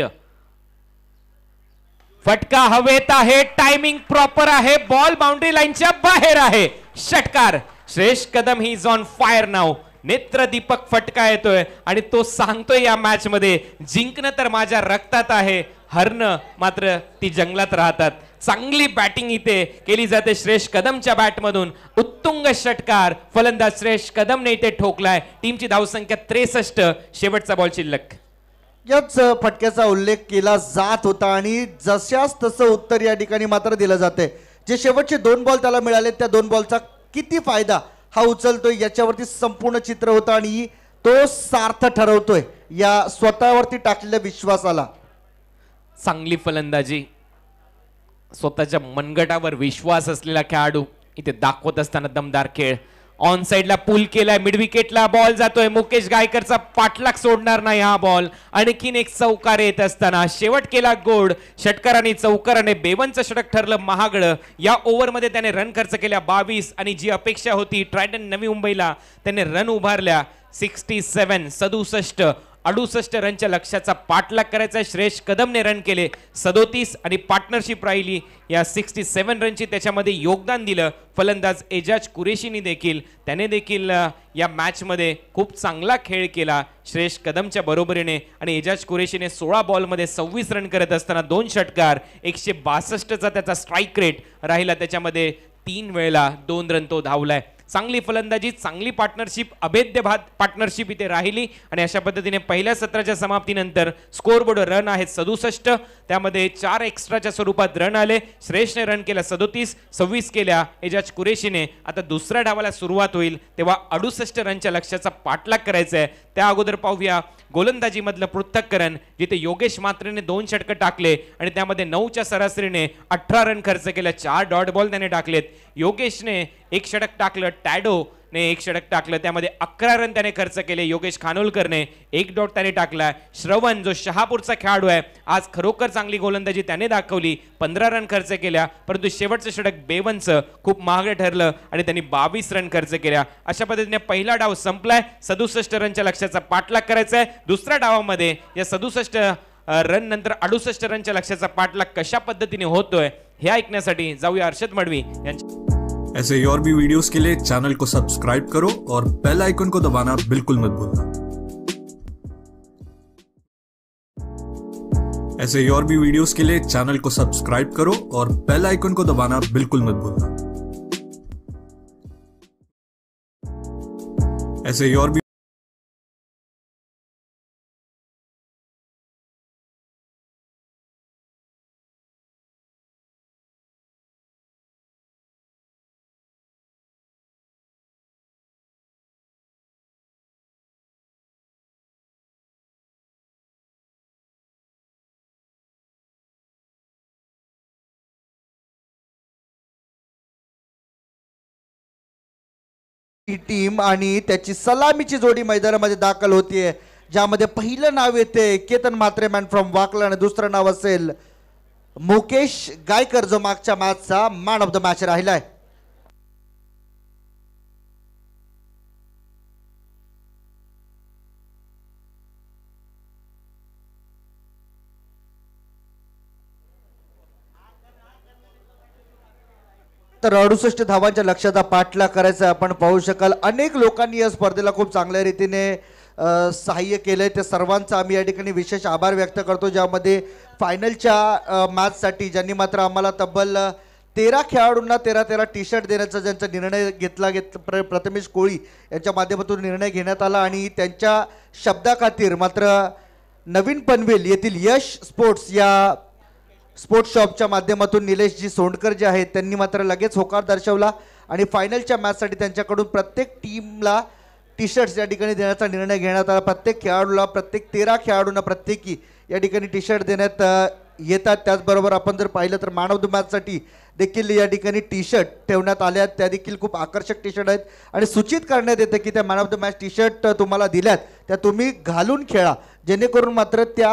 फटका हवेत आहे टायमिंग प्रॉपर आहे बॉल बाउंड्री लाईनच्या बाहेर आहे षटकार Shresh Kadam he is on fire नाव नेत्र दीपक फटका येतोय आणि तो सांगतोय या मॅच मध्ये जिंकणं तर माझ्या रक्तात आहे हरणं मात्र ती जंगलात राहतात चांगली बॅटिंग इथे केली जाते श्रेष कदमच्या बॅटमधून उत्तुंग षटकार फलंदाज श्रेष कदमने इथे ठोकलाय टीमची धावसंख्या त्रेसष्ट शेवटचा बॉल शिल्लक याच फटक्याचा उल्लेख केला जात होता आणि जशाच तसं उत्तर या ठिकाणी मात्र दिलं जाते जे शेवटचे दोन बॉल त्याला मिळाले त्या दोन बॉलचा किती फायदा हा उचलतोय याच्यावरती संपूर्ण चित्र होतं आणि तो सार्थ ठरवतोय या स्वतःवरती टाकलेल्या विश्वासाला चांगली फलंदाजी स्वतःच्या मनगटावर विश्वास असलेला खेळाडू इथे दाखवत असताना दमदार खेळ ऑन साईडला पूल केलाय मिडविकेटला बॉल जातोय मुकेश गायकरचा पाठलाग सोडणार नाही हा बॉल आणखीन एक चौकार येत असताना शेवट केला गोड षटकाराने चौकाराने बेवनचं षटक ठरलं महागळं या ओव्हरमध्ये त्याने रन खर्च केल्या बावीस आणि जी अपेक्षा होती ट्रायडन नवी मुंबईला त्याने रन उभारल्या सिक्स्टी सेवन सदुसष्ट अडुसष्ट रनच्या लक्ष्याचा पाठलाग करायचा श्रेष कदमने रन केले सदोतीस आणि पार्टनरशिप राहिली या सिक्स्टी सेवन रनची त्याच्यामध्ये योगदान दिलं फलंदाज एजाज कुरेशीनी देखील त्याने देखील या मॅचमध्ये खूप चांगला खेळ केला श्रेष कदमच्या बरोबरीने आणि एजाज कुरेशीने सोळा बॉलमध्ये सव्वीस रन करत असताना दोन षटकार एकशे बासष्टचा त्याचा स्ट्राईक रेट राहिला त्याच्यामध्ये तीन वेळेला दोन रन तो धावलाय चांगली फलंदाजी चांगली पार्टनरशिप अभेद्य भात पार्टनरशिप इथे राहिली आणि अशा पद्धतीने पहिल्या सत्राच्या समाप्तीनंतर स्कोरबोर्ड रन आहेत सदुसष्ट त्यामध्ये चार एक्स्ट्राच्या स्वरूपात रन आले श्रेष्ठने रन केला सदोतीस सव्वीस केल्या एजाज कुरेशीने आता दुसऱ्या डावाला सुरुवात होईल तेव्हा अडुसष्ट रनच्या लक्ष्याचा पाठलाग करायचा आहे त्या अगोदर पाहूया गोलंदाजीमधलं पृथ्थकरण जिथे योगेश मात्रेने दोन षटकं टाकले आणि त्यामध्ये नऊच्या सरासरीने अठरा रन खर्च केला चार डॉट बॉल त्याने टाकलेत योगेशने एक षटक टाकलं टॅडो ने एक षटक टाकलं त्यामध्ये अकरा रन त्याने खर्च केले योगेश खानोलकरने एक डॉट त्याने टाकला श्रवण जो शहापूरचा खेळाडू आहे आज खरोखर चांगली गोलंदाजी त्याने दाखवली पंधरा रन खर्च केल्या परंतु शेवटचं षटक बेवनचं खूप महागडं ठरलं आणि त्यांनी बावीस रन खर्च केल्या अशा पद्धतीने पहिला डाव संपलाय सदुसष्ट रनच्या लक्ष्याचा पाठलाग करायचा आहे दुसऱ्या डावामध्ये या सदुसष्ट रन नंतर अडुसष्ट रनच्या लक्ष्याचा पाठलाग कशा पद्धतीने होतोय हे ऐकण्यासाठी जाऊया हर्षद मडवी यांच्या ऐसे और भी वीडियोस के लिए चैनल को सब्सक्राइब करो और बेल आइकन को दबाना बिल्कुल मत भूलना ऐसे और भी वीडियोस के लिए चैनल को सब्सक्राइब करो और बेल आइकन को दबाना बिल्कुल मत भूलना ऐसे और भी ही टीम आणि त्याची सलामीची जोडी मैदानामध्ये दाखल होतीये ज्यामध्ये पहिलं नाव येते केतन मात्रेमॅन मॅन फ्रॉम वाकला आणि दुसरं नाव असेल मुकेश गायकर जो मागच्या मॅचचा मॅन ऑफ द मॅच राहिलाय तर अडुसष्ट धावांच्या लक्ष्याचा पाठला करायचा आपण पाहू शकाल अनेक लोकांनी या स्पर्धेला खूप चांगल्या रीतीने सहाय्य केलं आहे त्या सर्वांचा आम्ही या ठिकाणी विशेष आभार व्यक्त करतो ज्यामध्ये फायनलच्या मॅचसाठी ज्यांनी मात्र आम्हाला तब्बल तेरा खेळाडूंना तेरा तेरा टी शर्ट देण्याचा ज्यांचा निर्णय घेतला घेत प्र प्रथमेश कोळी यांच्या माध्यमातून निर्णय घेण्यात आला आणि त्यांच्या शब्दाखातीर मात्र नवीन पनवेल येथील यश स्पोर्ट्स या स्पोर्ट्स शॉपच्या माध्यमातून निलेशजी सोंडकर जे आहेत त्यांनी मात्र लगेच होकार दर्शवला आणि फायनलच्या मॅचसाठी त्यांच्याकडून प्रत्येक टीमला टी शर्ट्स या ठिकाणी देण्याचा निर्णय घेण्यात आला प्रत्येक खेळाडूला प्रत्येक तेरा खेळाडूंना प्रत्येकी या ठिकाणी टी शर्ट देण्यात येतात त्याचबरोबर आपण जर पाहिलं तर मॅन ऑफ द मॅचसाठी देखील या ठिकाणी टी शर्ट ठेवण्यात आल्या त्या देखील खूप आकर्षक टी शर्ट आहेत आणि सूचित करण्यात येतं की त्या man of the match T shirt तुम्हाला दिल्यात त्या तुम्ही घालून खेळा जेणेकरून मात्र त्या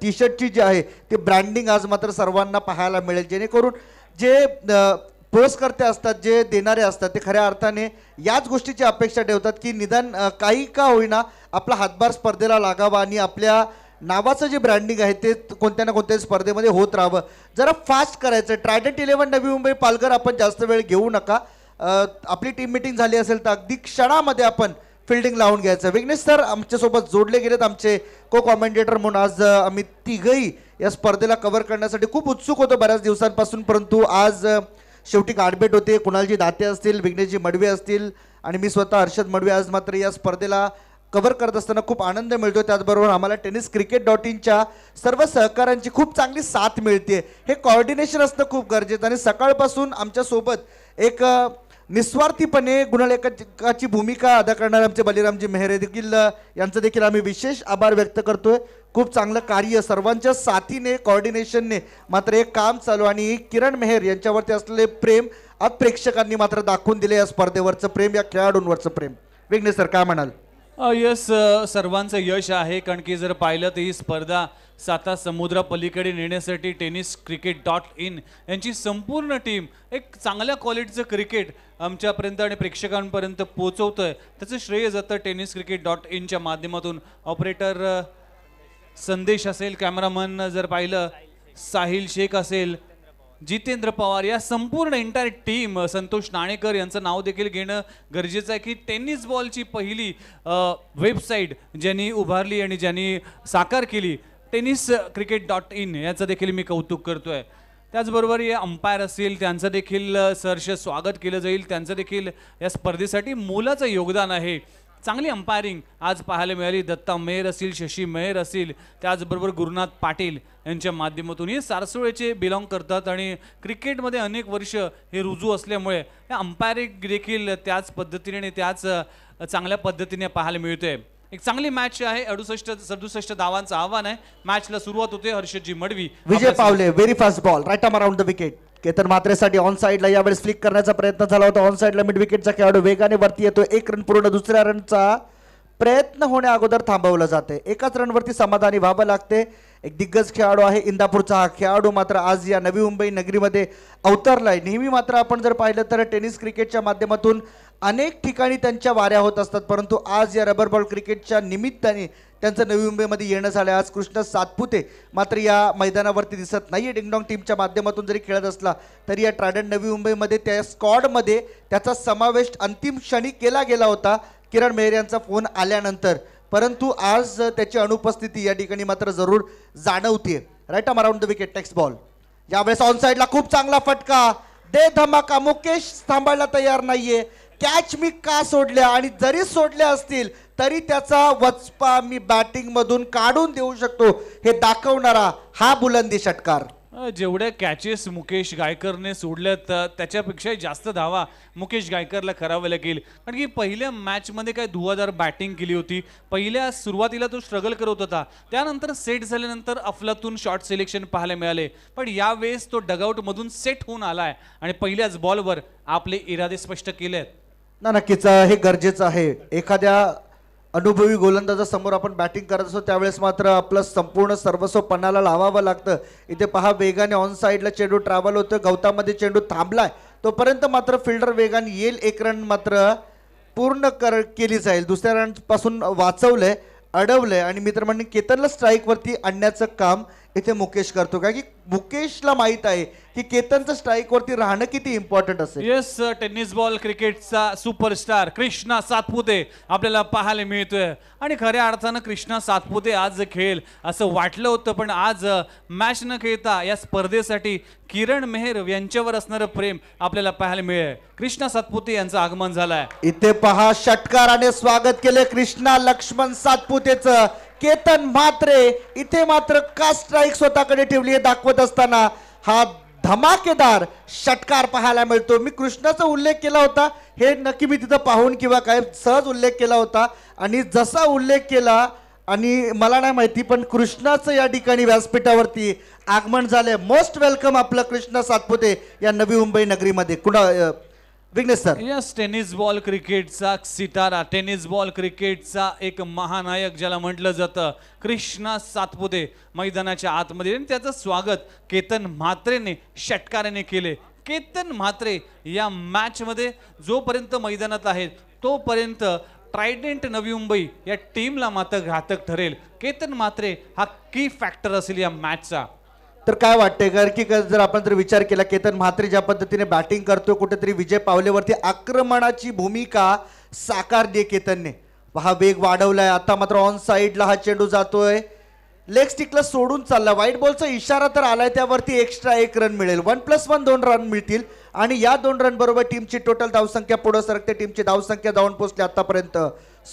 टी शर्टची जी आहे ती ब्रँडिंग आज मात्र सर्वांना पाहायला मिळेल जेणेकरून जे पोस्टकर्ते असतात जे देणारे असतात ते खऱ्या अर्थाने याच गोष्टीची अपेक्षा ठेवतात की निदान काही का होईना आपला हातभार स्पर्धेला लागावा आणि आपल्या नावाचं जे ब्रँडिंग आहे ते कोणत्या ना कोणत्या स्पर्धेमध्ये होत राहावं जरा फास्ट करायचं ट्रायडंट इलेव्हन नवी मुंबई पालघर आपण जास्त वेळ घेऊ नका आपली टीम मिटिंग झाली असेल तर अगदी क्षणामध्ये आपण फिल्डिंग लावून घ्यायचं विघ्नेश सर आमच्यासोबत जोडले गेलेत आमचे को कॉमेंटेटर म्हणून आज आम्ही तिघही या स्पर्धेला कव्हर करण्यासाठी खूप उत्सुक होतो बऱ्याच दिवसांपासून परंतु आज शेवटी गाठभेट होते कुणालजी दाते असतील विघ्नेशजी मडवे असतील आणि मी स्वतः हर्षद मडवे आज मात्र या स्पर्धेला कव्हर करत असताना खूप आनंद मिळतो त्याचबरोबर आम्हाला टेनिस क्रिकेट डॉट इनच्या सर्व सहकाऱ्यांची खूप चांगली साथ मिळते हे कॉर्डिनेशन असणं खूप गरजेचं आणि सकाळपासून आमच्यासोबत एक निस्वार्थीपणे गुणलेखकाची भूमिका अदा करणारे आमचे बलिरामजी मेहरे देखील यांचं देखील आम्ही विशेष आभार व्यक्त करतोय खूप चांगलं कार्य सर्वांच्या साथीने कॉर्डिनेशनने मात्र एक काम चालू आणि किरण मेहर यांच्यावरती असलेले प्रेम अप्रेक्षकांनी प्रेक्षकांनी मात्र दाखवून दिले या स्पर्धेवरचं प्रेम या खेळाडूंवरचं प्रेम वेगने सर काय म्हणाल यस सर्वांचं यश आहे कारण की जर पाहिलं तर ही स्पर्धा साता समुद्रापलीकडे नेण्यासाठी टेनिस क्रिकेट डॉट इन यांची संपूर्ण टीम एक चांगल्या क्वालिटीचं क्रिकेट आमच्यापर्यंत आणि प्रेक्षकांपर्यंत पोचवतं आहे त्याचं श्रेय जातं टेनिस क्रिकेट डॉट इनच्या माध्यमातून ऑपरेटर संदेश असेल कॅमेरामन जर पाहिलं साहिल शेख असेल जितेंद्र पवार या संपूर्ण एंटायर टीम संतोष नाणेकर यांचं नाव देखील घेणं गरजेचं आहे की टेनिस बॉलची पहिली वेबसाईट ज्यांनी उभारली आणि ज्यांनी साकार केली टेनिस क्रिकेट डॉट इन याचं देखील मी कौतुक करतो आहे त्याचबरोबर हे अंपायर असतील त्यांचं देखील सरश स्वागत केलं जाईल त्यांचं देखील या स्पर्धेसाठी मोलाचं योगदान आहे चांगली अंपायरिंग आज पाहायला मिळाली दत्ता मेहर असेल शशी मेहर असेल त्याचबरोबर गुरुनाथ पाटील यांच्या माध्यमातून हे सारसुळेचे बिलॉंग करतात आणि क्रिकेटमध्ये अनेक वर्ष हे रुजू असल्यामुळे हे अंपायरिंग देखील त्याच पद्धतीने आणि त्याच चांगल्या पद्धतीने पाहायला मिळते एक चांगली मॅच आहे अडुसष्ट सदुसष्ट धावांचं आव्हान आहे मॅचला सुरुवात होते हर्षदजी Madvi Vijay Pawale very fast ball right around the wicket Ketan मात्रेसाठी ऑन साईडला यावेळेस फ्लिक करण्याचा प्रयत्न झाला होता ऑन साईडला मिड विकेटचा खेळाडू वेगाने वरती येतो एक रन पूर्ण दुसऱ्या रनचा प्रयत्न होण्या अगोदर थांबवलं जाते एकाच रनवरती समाधानी व्हावं लागते एक दिग्गज खेळाडू आहे इंदापूरचा हा खेळाडू मात्र आज या नवी मुंबई नगरीमध्ये अवतरला आहे नेहमी मात्र आपण जर पाहिलं तर टेनिस क्रिकेटच्या माध्यमातून अनेक ठिकाणी त्यांच्या वाऱ्या होत असतात परंतु आज या रबर बॉल क्रिकेटच्या निमित्ताने त्यांचं नवी मुंबईमध्ये येणं झालं आज कृष्ण सातपुते मात्र या मैदानावरती दिसत नाही आहे डिंगडॉंग टीमच्या माध्यमातून जरी खेळत असला तरी या ट्रायडंट नवी मुंबईमध्ये त्या स्कॉडमध्ये त्याचा समावेश अंतिम क्षणी केला गेला होता किरण मेहर यांचा फोन आल्यानंतर परंतु आज त्याची अनुपस्थिती या ठिकाणी मात्र जरूर जाणवते right around the wicket text ball यावेळेस ऑन साईडला खूप चांगला फटका दे धमाका मुकेश थांबायला तयार नाहीये कॅच मी का सोडल्या आणि जरी सोडल्या असतील तरी त्याचा वचपा मी बॅटिंगमधून काढून देऊ शकतो हे दाखवणारा हा बुलंदी षटकार जेवढ्या कॅचेस मुकेश गायकरने सोडल्यात त्याच्यापेक्षा जास्त धावा मुकेश गायकरला करावं लागेल कारण की पहिल्या मॅचमध्ये काय धुवाधार बॅटिंग केली होती पहिल्या सुरुवातीला तो स्ट्रगल करत होता त्यानंतर सेट झाल्यानंतर अफलातून शॉर्ट सिलेक्शन पाहायला मिळाले पण यावेळेस तो डगआउटमधून सेट होऊन आला आहे आणि पहिल्याच बॉलवर आपले इरादे स्पष्ट केले आहेत ना नक्कीच हे गरजेचं आहे एखाद्या अनुभवी गोलंदाजासमोर आपण बॅटिंग करत असतो त्यावेळेस मात्र आपलं संपूर्ण सर्वस्व पणाला लावावं लागतं इथे पहा वेगाने ऑन साईडला चेंडू ट्रॅव्हल होतो गवतामध्ये चेंडू थांबलाय तोपर्यंत मात्र फिल्डर वेगाने येईल एक रन मात्र पूर्ण कर केली जाईल दुसऱ्या रनपासून वाचवलंय अडवलंय आणि मित्रमंडळी केतनला स्ट्राईकवरती आणण्याचं काम इथे मुकेश करतो काय की मुकेशला माहित आहे की केतनचं स्ट्राईकवरती राहणं किती इम्पॉर्टंट असेल येस टेनिस बॉल क्रिकेटचा सुपरस्टार कृष्णा सातपुते आपल्याला पाहायला मिळतोय आणि खऱ्या अर्थानं कृष्णा सातपुते आज खेळ असं वाटलं होतं पण आज मॅच न खेळता या स्पर्धेसाठी किरण मेहर यांच्यावर असणारं प्रेम आपल्याला पाहायला मिळेल कृष्णा सातपुते यांचं आगमन झालंय इथे पहा षटकाराने स्वागत केले कृष्णा लक्ष्मण सातपुतेचं केतन मात्रे इथे मात्र का स्ट्राईक स्वतःकडे ठेवली आहे दाखवत असताना हा धमाकेदार षटकार पाहायला मिळतो मी कृष्णाचा उल्लेख केला होता हे नक्की मी तिथं पाहून किंवा काय सहज उल्लेख केला होता आणि जसा उल्लेख केला आणि मला नाही माहिती पण कृष्णाचं या ठिकाणी व्यासपीठावरती आगमन झालंय मोस्ट वेलकम आपलं कृष्ण सातपुते या नवी मुंबई नगरीमध्ये कुणा Vighnesh sir yes tennis ball क्रिकेटचा सितारा टेनिस बॉल क्रिकेटचा एक महानायक ज्याला म्हटलं जातं कृष्णा सातपुते मैदानाच्या आतमध्ये आणि त्याचं स्वागत केतन म्हात्रेने षटकाराने केले केतन म्हात्रे या मॅचमध्ये जोपर्यंत मैदानात आहेत तोपर्यंत ट्रायडेंट नवी मुंबई या टीमला मात्र घातक ठरेल केतन म्हात्रे हा की फॅक्टर असेल या मॅचचा तर काय वाटतंय कारण की जर आपण जर विचार केला केतन म्हात्रे ज्या पद्धतीने बॅटिंग करतो कुठेतरी विजय पावलेवरती आक्रमणाची भूमिका साकार दे केतनने हा वेग वाढवलाय आता मात्र ऑन साईडला हा चेंडू जातोय लेग स्टिकला सोडून चालला व्हाईट बॉलचा इशारा तर आलाय त्यावरती एक्स्ट्रा एक रन मिळेल वन प्लस वन दोन रन मिळतील आणि या दोन रन बरोबर टीमची टोटल धावसंख्या पुढे सरकते टीमची धावसंख्या जाऊन पोहोचली आतापर्यंत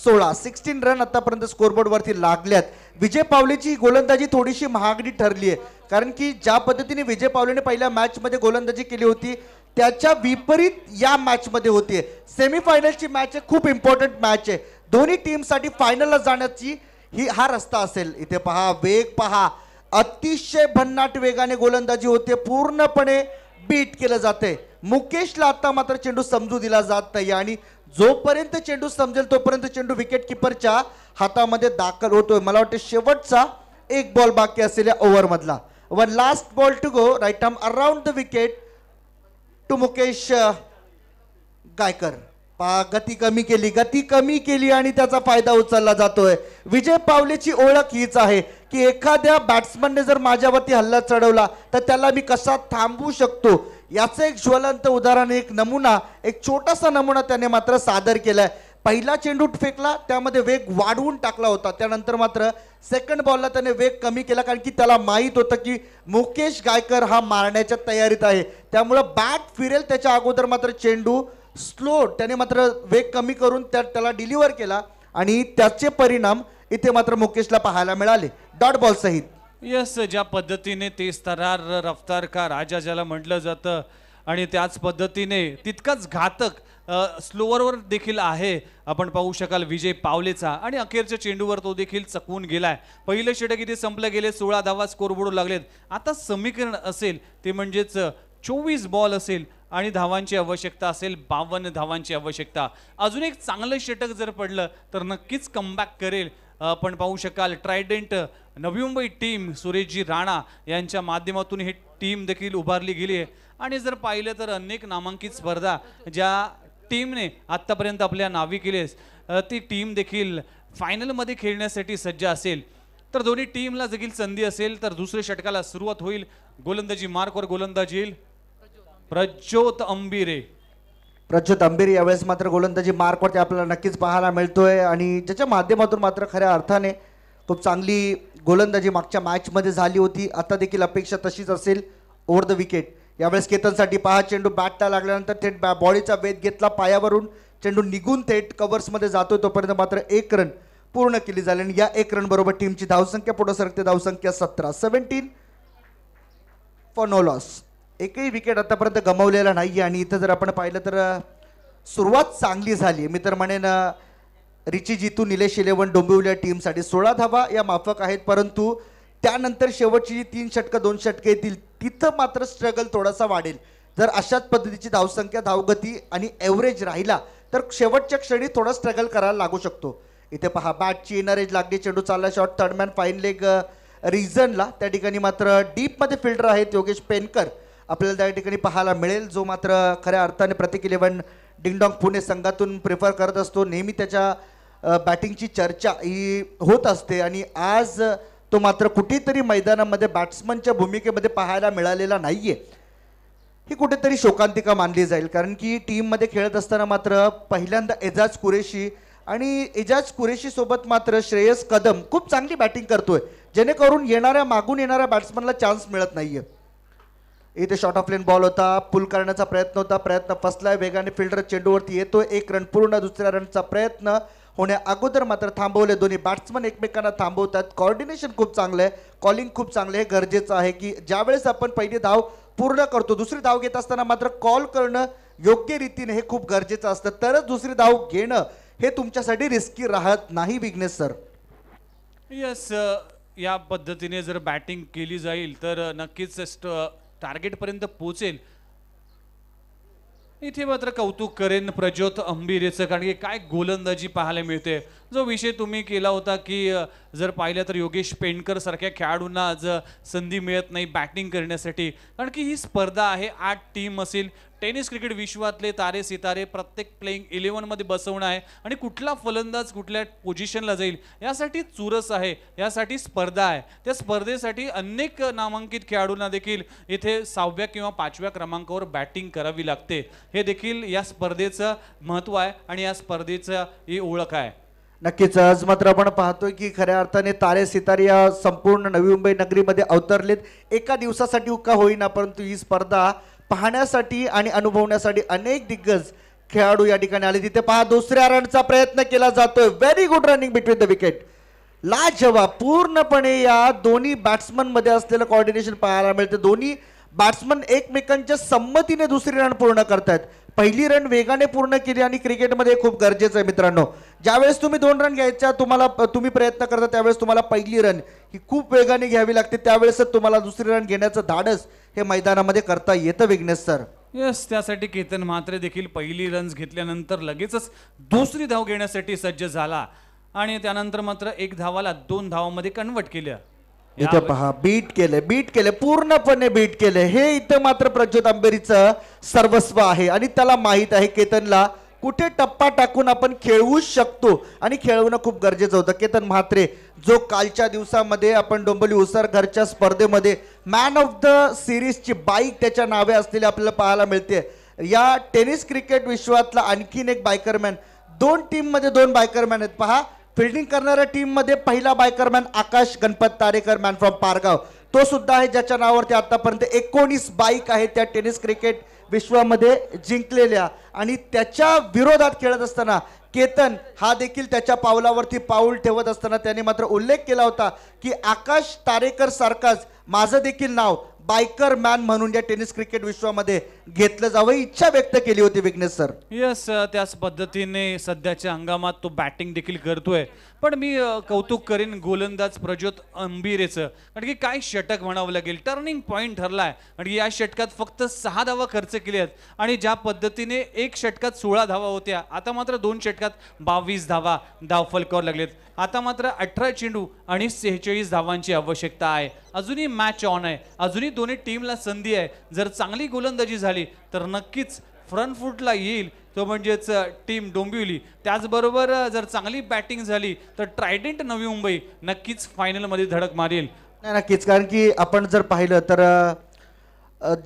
सोळा सिक्स्टीन रन आतापर्यंत स्कोरबोर्डवरती लागल्यात विजय पावलेची गोलंदाजी थोडीशी महागडी ठरली आहे कारण की ज्या पद्धतीने विजय पावलेने पहिल्या मॅचमध्ये गोलंदाजी केली होती त्याच्या विपरीत या मॅचमध्ये होती सेमीफायनलची मॅच आहे खूप इम्पॉर्टंट मॅच आहे दोन्ही टीमसाठी फायनलला जाण्याची ही हा रस्ता असेल इथे पहा वेग पहा अतिशय भन्नाट वेगाने गोलंदाजी होते पूर्णपणे बीट केलं जाते मुकेशला आता मात्र चेंडू समजू दिला जात नाही आणि जोपर्यंत चेंडू समजेल तोपर्यंत चेंडू विकेट हातामध्ये दाखल होतोय मला वाटतं शेवटचा एक बॉल बाकी असलेल्या मधला one last ball to go right around the wicket to Mukesh Gaikar पा गती कमी केली गती कमी केली आणि त्याचा फायदा उचलला जातोय विजय पावलेची ओळख हीच आहे की एखाद्या बॅट्समनने जर माझ्यावरती हल्ला चढवला तर त्याला मी कसा थांबवू शकतो याचं एक ज्वलंत उदाहरण एक नमुना एक छोटासा नमुना त्याने मात्र सादर केलाय पहिला चेंडू फेकला त्यामध्ये वेग वाढवून टाकला होता त्यानंतर मात्र सेकंड बॉलला त्याने वेग कमी केला कारण की त्याला माहीत होतं की मुकेश गायकर हा मारण्याच्या तयारीत आहे त्यामुळं बॅट फिरेल त्याच्या अगोदर मात्र चेंडू स्लो त्याने मात्र वेग कमी करून त्या त्याला डिलिव्हर केला आणि त्याचे परिणाम इथे मात्र मुकेशला पाहायला मिळाले डॉट बॉल सहित यस ज्या पद्धतीने ते तरार रफ्तार का राजा ज्याला म्हटलं जातं आणि त्याच पद्धतीने तितकाच घातक स्लोअरवर देखील आहे आपण पाहू शकाल विजय पावलेचा आणि अखेरच्या चेंडूवर तो देखील चकवून गेलाय पहिलं षटक इथे संपलं गेले सोळा धावा स्कोरबोर्ड लागलेत आता समीकरण असेल ते म्हणजेच चोवीस बॉल असेल आणि धावांची आवश्यकता असेल बावन्न धावांची आवश्यकता अजून एक चांगलं षटक जर पडलं तर नक्कीच कमबॅक करेल आपण पाहू शकाल ट्रायडेंट नवी मुंबई टीम सुरेशजी राणा यांच्या माध्यमातून ही टीम देखील उभारली गेली आहे आणि जर पाहिलं तर अनेक नामांकित स्पर्धा ज्या टीमने आत्तापर्यंत आपल्या नावी केलेस ती टीम देखील फायनलमध्ये खेळण्यासाठी सज्ज असेल तर दोन्ही टीमला देखील संधी असेल तर दुसऱ्या षटकाला सुरुवात होईल गोलंदाजी मार्कवर गोलंदाज येईल प्रज्योत अंबिरे प्रज्योत अंबिरे यावेळेस मात्र गोलंदाजी मार्कवरती आपल्याला नक्कीच पाहायला मिळतोय आणि ज्याच्या माध्यमातून मात्र खऱ्या अर्थाने खूप चांगली गोलंदाजी मागच्या मॅचमध्ये झाली होती आता देखील अपेक्षा तशीच असेल ओव्हर द विकेट यावेळेस केतनसाठी पहा चेंडू बॅटला लागल्यानंतर थेट बॅ बॉडीचा वेध घेतला पायावरून चेंडू निघून थेट कवर्समध्ये जातोय तोपर्यंत मात्र एक रन पूर्ण केली झाली आणि या एक रन बरोबर टीमची धावसंख्या पुढे सरकते धावसंख्या सतरा सेव्हन्टीन फॉर नो लॉस एकही विकेट आतापर्यंत गमावलेला नाही आहे आणि इथं जर आपण पाहिलं तर सुरुवात चांगली झाली मी तर म्हणेन रिची जितू निलेश इलेवन डोंबिवल्या टीमसाठी सोळा धावा या माफक आहेत परंतु त्यानंतर शेवटची जी तीन षटकं दोन षटकं येतील तिथं मात्र स्ट्रगल थोडासा वाढेल जर अशाच पद्धतीची धावसंख्या धावगती आणि एव्हरेज राहिला तर शेवटच्या क्षणी थोडा स्ट्रगल करायला लागू शकतो इथे पहा बॅटची इनर लागली चेंडू चालला शॉट थर्डमॅन फाईन लेग रिझनला त्या ठिकाणी मात्र डीपमध्ये फिल्डर आहेत योगेश पेनकर आपल्याला त्या ठिकाणी पाहायला मिळेल जो मात्र खऱ्या अर्थाने प्रत्येक इलेव्हन डिंगडॉंग पुणे संघातून प्रिफर करत असतो नेहमी त्याच्या बॅटिंगची चर्चा ही होत असते आणि आज तो मात्र कुठेतरी मैदानामध्ये बॅट्समनच्या भूमिकेमध्ये पाहायला मिळालेला नाही ही कुठेतरी शोकांतिका मानली जाईल कारण की टीममध्ये खेळत असताना मात्र पहिल्यांदा एजाज कुरेशी आणि एजाज कुरेशीसोबत मात्र श्रेयस कदम खूप चांगली बॅटिंग करतोय जेणेकरून येणाऱ्या मागून येणाऱ्या बॅट्समनला चान्स मिळत नाहीये इथे शॉर्ट ऑफ लेन बॉल होता पुल करण्याचा प्रयत्न होता प्रयत्न फसलाय वेगाने फिल्डर चेंडूवरती येतो एक रन पूर्ण दुसऱ्या रनचा प्रयत्न होण्या अगोदर मात्र थांबवले दोन्ही बॅट्समन एकमेकांना थांबवतात कॉर्डिनेशन खूप चांगलं आहे कॉलिंग खूप चांगलं हे गरजेचं आहे की ज्यावेळेस आपण पहिली धाव पूर्ण करतो दुसरी धाव घेत असताना मात्र कॉल करणं योग्य रीतीने हे खूप गरजेचं असतं तरच दुसरी धाव घेणं हे तुमच्यासाठी रिस्की राहत नाही विघ्नेश सर यस या पद्धतीने जर बॅटिंग केली जाईल तर नक्कीच टार्गेटपर्यंत पोहोचेल इथे मात्र कौतुक करेन प्रज्योत अंबिरेचं कारण की काय गोलंदाजी पाहायला मिळते जो विषय तुम्ही केला होता की जर पाहिलं तर योगेश पेंडकर सारख्या खेळाडूंना आज संधी मिळत नाही बॅटिंग करण्यासाठी कारण की ही स्पर्धा आहे आठ टीम असेल टेनिस क्रिकेट विश्वातले तारे सितारे प्रत्येक प्लेईंग इलेव्हनमध्ये बसवणं आहे आणि कुठला फलंदाज कुठल्या पोझिशनला जाईल यासाठी चुरस आहे यासाठी स्पर्धा आहे त्या स्पर्धेसाठी अनेक नामांकित खेळाडूंना देखील इथे सहाव्या किंवा पाचव्या क्रमांकावर बॅटिंग करावी लागते हे देखील या स्पर्धेचं महत्त्व आहे आणि या स्पर्धेचं ही ओळख आहे नक्कीच आज मात्र आपण पाहतोय की खऱ्या अर्थाने तारे सितारे या संपूर्ण नवी मुंबई नगरीमध्ये अवतरलेत एका दिवसासाठी उका होईना परंतु ही स्पर्धा पाहण्यासाठी आणि अनुभवण्यासाठी अनेक दिग्गज खेळाडू या ठिकाणी आले तिथे पहा दुसऱ्या रनचा प्रयत्न केला जातोय very good running between the wicket लाजवा पूर्णपणे या दोन्ही बॅट्समन मध्ये असलेलं कॉर्डिनेशन पाहायला मिळते दोन्ही बॅट्समन एकमेकांच्या संमतीने दुसरी रन पूर्ण करतायत पहिली रन वेगाने पूर्ण केली आणि क्रिकेटमध्ये खूप गरजेचं आहे मित्रांनो ज्यावेळेस तुम्ही दोन रन घ्यायच्या तुम्हाला तुम्ही प्रयत्न करता त्यावेळेस तुम्हाला पहिली रन ही खूप वेगाने घ्यावी लागते त्यावेळेस तुम्हाला दुसरी रन घेण्याचं धाडस हे मैदानामध्ये करता येतं विघ्नेश सर यस त्यासाठी केतन मात्रे देखील पहिली रन्स घेतल्यानंतर लगेचच दुसरी धाव घेण्यासाठी सज्ज झाला आणि त्यानंतर मात्र एक धावाला दोन धावामध्ये कन्वर्ट केलं इथे पहा बीट केले बीट केले पूर्णपणे बीट केले हे इथं मात्र प्रज्योत आंबेरीचं सर्वस्व आहे आणि त्याला माहीत आहे केतनला कुठे टप्पा टाकून आपण खेळवू शकतो आणि खेळवणं खूप गरजेचं होतं केतन म्हात्रे जो कालच्या दिवसामध्ये आपण डोंबली घरच्या स्पर्धेमध्ये मॅन ऑफ द सिरीजची बाईक त्याच्या नावे असलेली आपल्याला पाहायला मिळते या टेनिस क्रिकेट विश्वातला आणखीन एक बायकरमॅन दोन टीम मध्ये दोन बायकरमॅन आहेत पहा फिल्डिंग करणाऱ्या टीममध्ये पहिला man Akash Ganpat Tarekar man from Pargaon तो सुद्धा आहे ज्याच्या नावावरती आतापर्यंत एकोणीस बाईक आहेत त्या टेनिस क्रिकेट विश्वामध्ये जिंकलेल्या आणि त्याच्या विरोधात खेळत असताना केतन हा देखील त्याच्या पावलावरती पाऊल ठेवत असताना त्याने मात्र उल्लेख केला होता की आकाश तारेकर सारखाच माझं देखील नाव बायकर मॅन म्हणून या टेनिस क्रिकेट विश्वामध्ये घेतलं जावं इच्छा व्यक्त केली होती विघ्नेश सर येस त्याच पद्धतीने सध्याच्या हंगामात तो बॅटिंग देखील करतोय पण मी कौतुक करीन गोलंदाज प्रज्योत अंबिरेचं कारण की काय षटक म्हणावं लागेल टर्निंग पॉईंट ठरला आहे कारण की या षटकात फक्त सहा धावा खर्च केले आहेत आणि ज्या पद्धतीने एक षटकात सोळा धावा होत्या आता मात्र दोन षटकात बावीस धावा धाव लागलेत आता मात्र अठरा चेंडू आणि सेहेचाळीस धावांची आवश्यकता आहे अजूनही मॅच ऑन आहे अजूनही दोन्ही टीमला संधी आहे जर चांगली गोलंदाजी झाली तर नक्कीच फ्रंट फुटला येईल तो म्हणजेच टीम डोंबिवली त्याचबरोबर जर चांगली बॅटिंग झाली तर ट्रायडेंट नवी मुंबई नक्कीच फायनलमध्ये धडक मारेल नाही नक्कीच कारण की आपण जर पाहिलं तर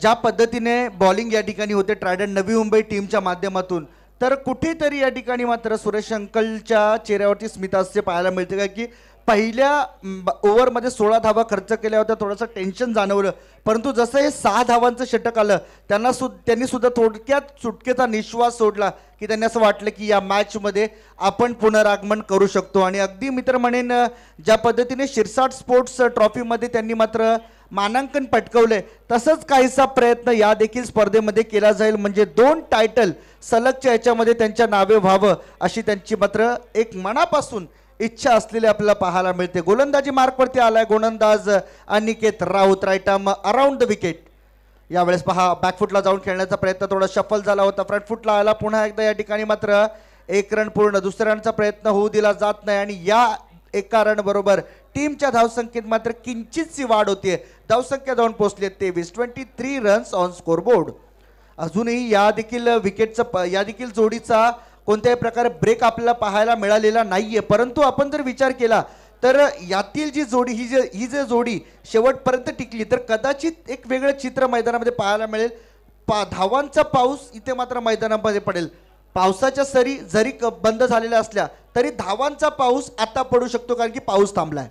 ज्या पद्धतीने बॉलिंग या ठिकाणी होते ट्रायडंट नवी मुंबई टीमच्या माध्यमातून तर कुठेतरी या ठिकाणी मात्र सुरेश अंकलच्या चेहऱ्यावरती स्मितास्य पाहायला मिळते का की पहिल्या ओव्हरमध्ये सोळा धावा खर्च केल्या होत्या थोडंसं टेन्शन जाणवलं परंतु जसं हे सहा धावांचं षटक आलं त्यांना सु त्यांनी सुद्धा थोडक्यात सुटकेचा निश्वास सोडला की त्यांनी असं वाटलं की या मॅचमध्ये आपण पुनरागमन करू शकतो आणि अगदी मित्र म्हणेन ज्या पद्धतीने शिरसाट स्पोर्ट्स ट्रॉफीमध्ये त्यांनी मात्र मानांकन पटकवले तसंच काहीसा प्रयत्न या देखील स्पर्धेमध्ये केला जाईल म्हणजे दोन टायटल सलगच्या याच्यामध्ये त्यांच्या नावे व्हावं अशी त्यांची मात्र एक मनापासून इच्छा असलेले आपल्याला पाहायला मिळते गोलंदाजी मार्कवरती आलाय गोलंदाज Aniket Raut right around around the wicket यावेळेस पहा बॅकफुटला जाऊन खेळण्याचा प्रयत्न थोडा शफल झाला होता फ्रंट फुटला आला पुन्हा एकदा या ठिकाणी मात्र एक रन पूर्ण दुसऱ्या रनचा प्रयत्न होऊ दिला जात नाही आणि या एका रन बरोबर टीमच्या धावसंख्येत मात्र किंचितची वाढ होते धावसंख्या जाऊन पोहोचली तेवीस twenty three runs on scoreboard अजूनही या देखील विकेटचा या देखील जोडीचा कोणत्याही प्रकारे ब्रेक आपल्याला पाहायला मिळालेला नाहीये परंतु आपण जर विचार केला तर यातील जी जोडी ही जे ही जे जोडी शेवटपर्यंत टिकली तर कदाचित एक वेगळं चित्र मैदानामध्ये पाहायला मिळेल पा धावांचा पाऊस इथे मात्र मैदानामध्ये पडेल पावसाच्या सरी जरी क बंद झालेल्या असल्या तरी धावांचा पाऊस आता पडू शकतो कारण की पाऊस थांबलाय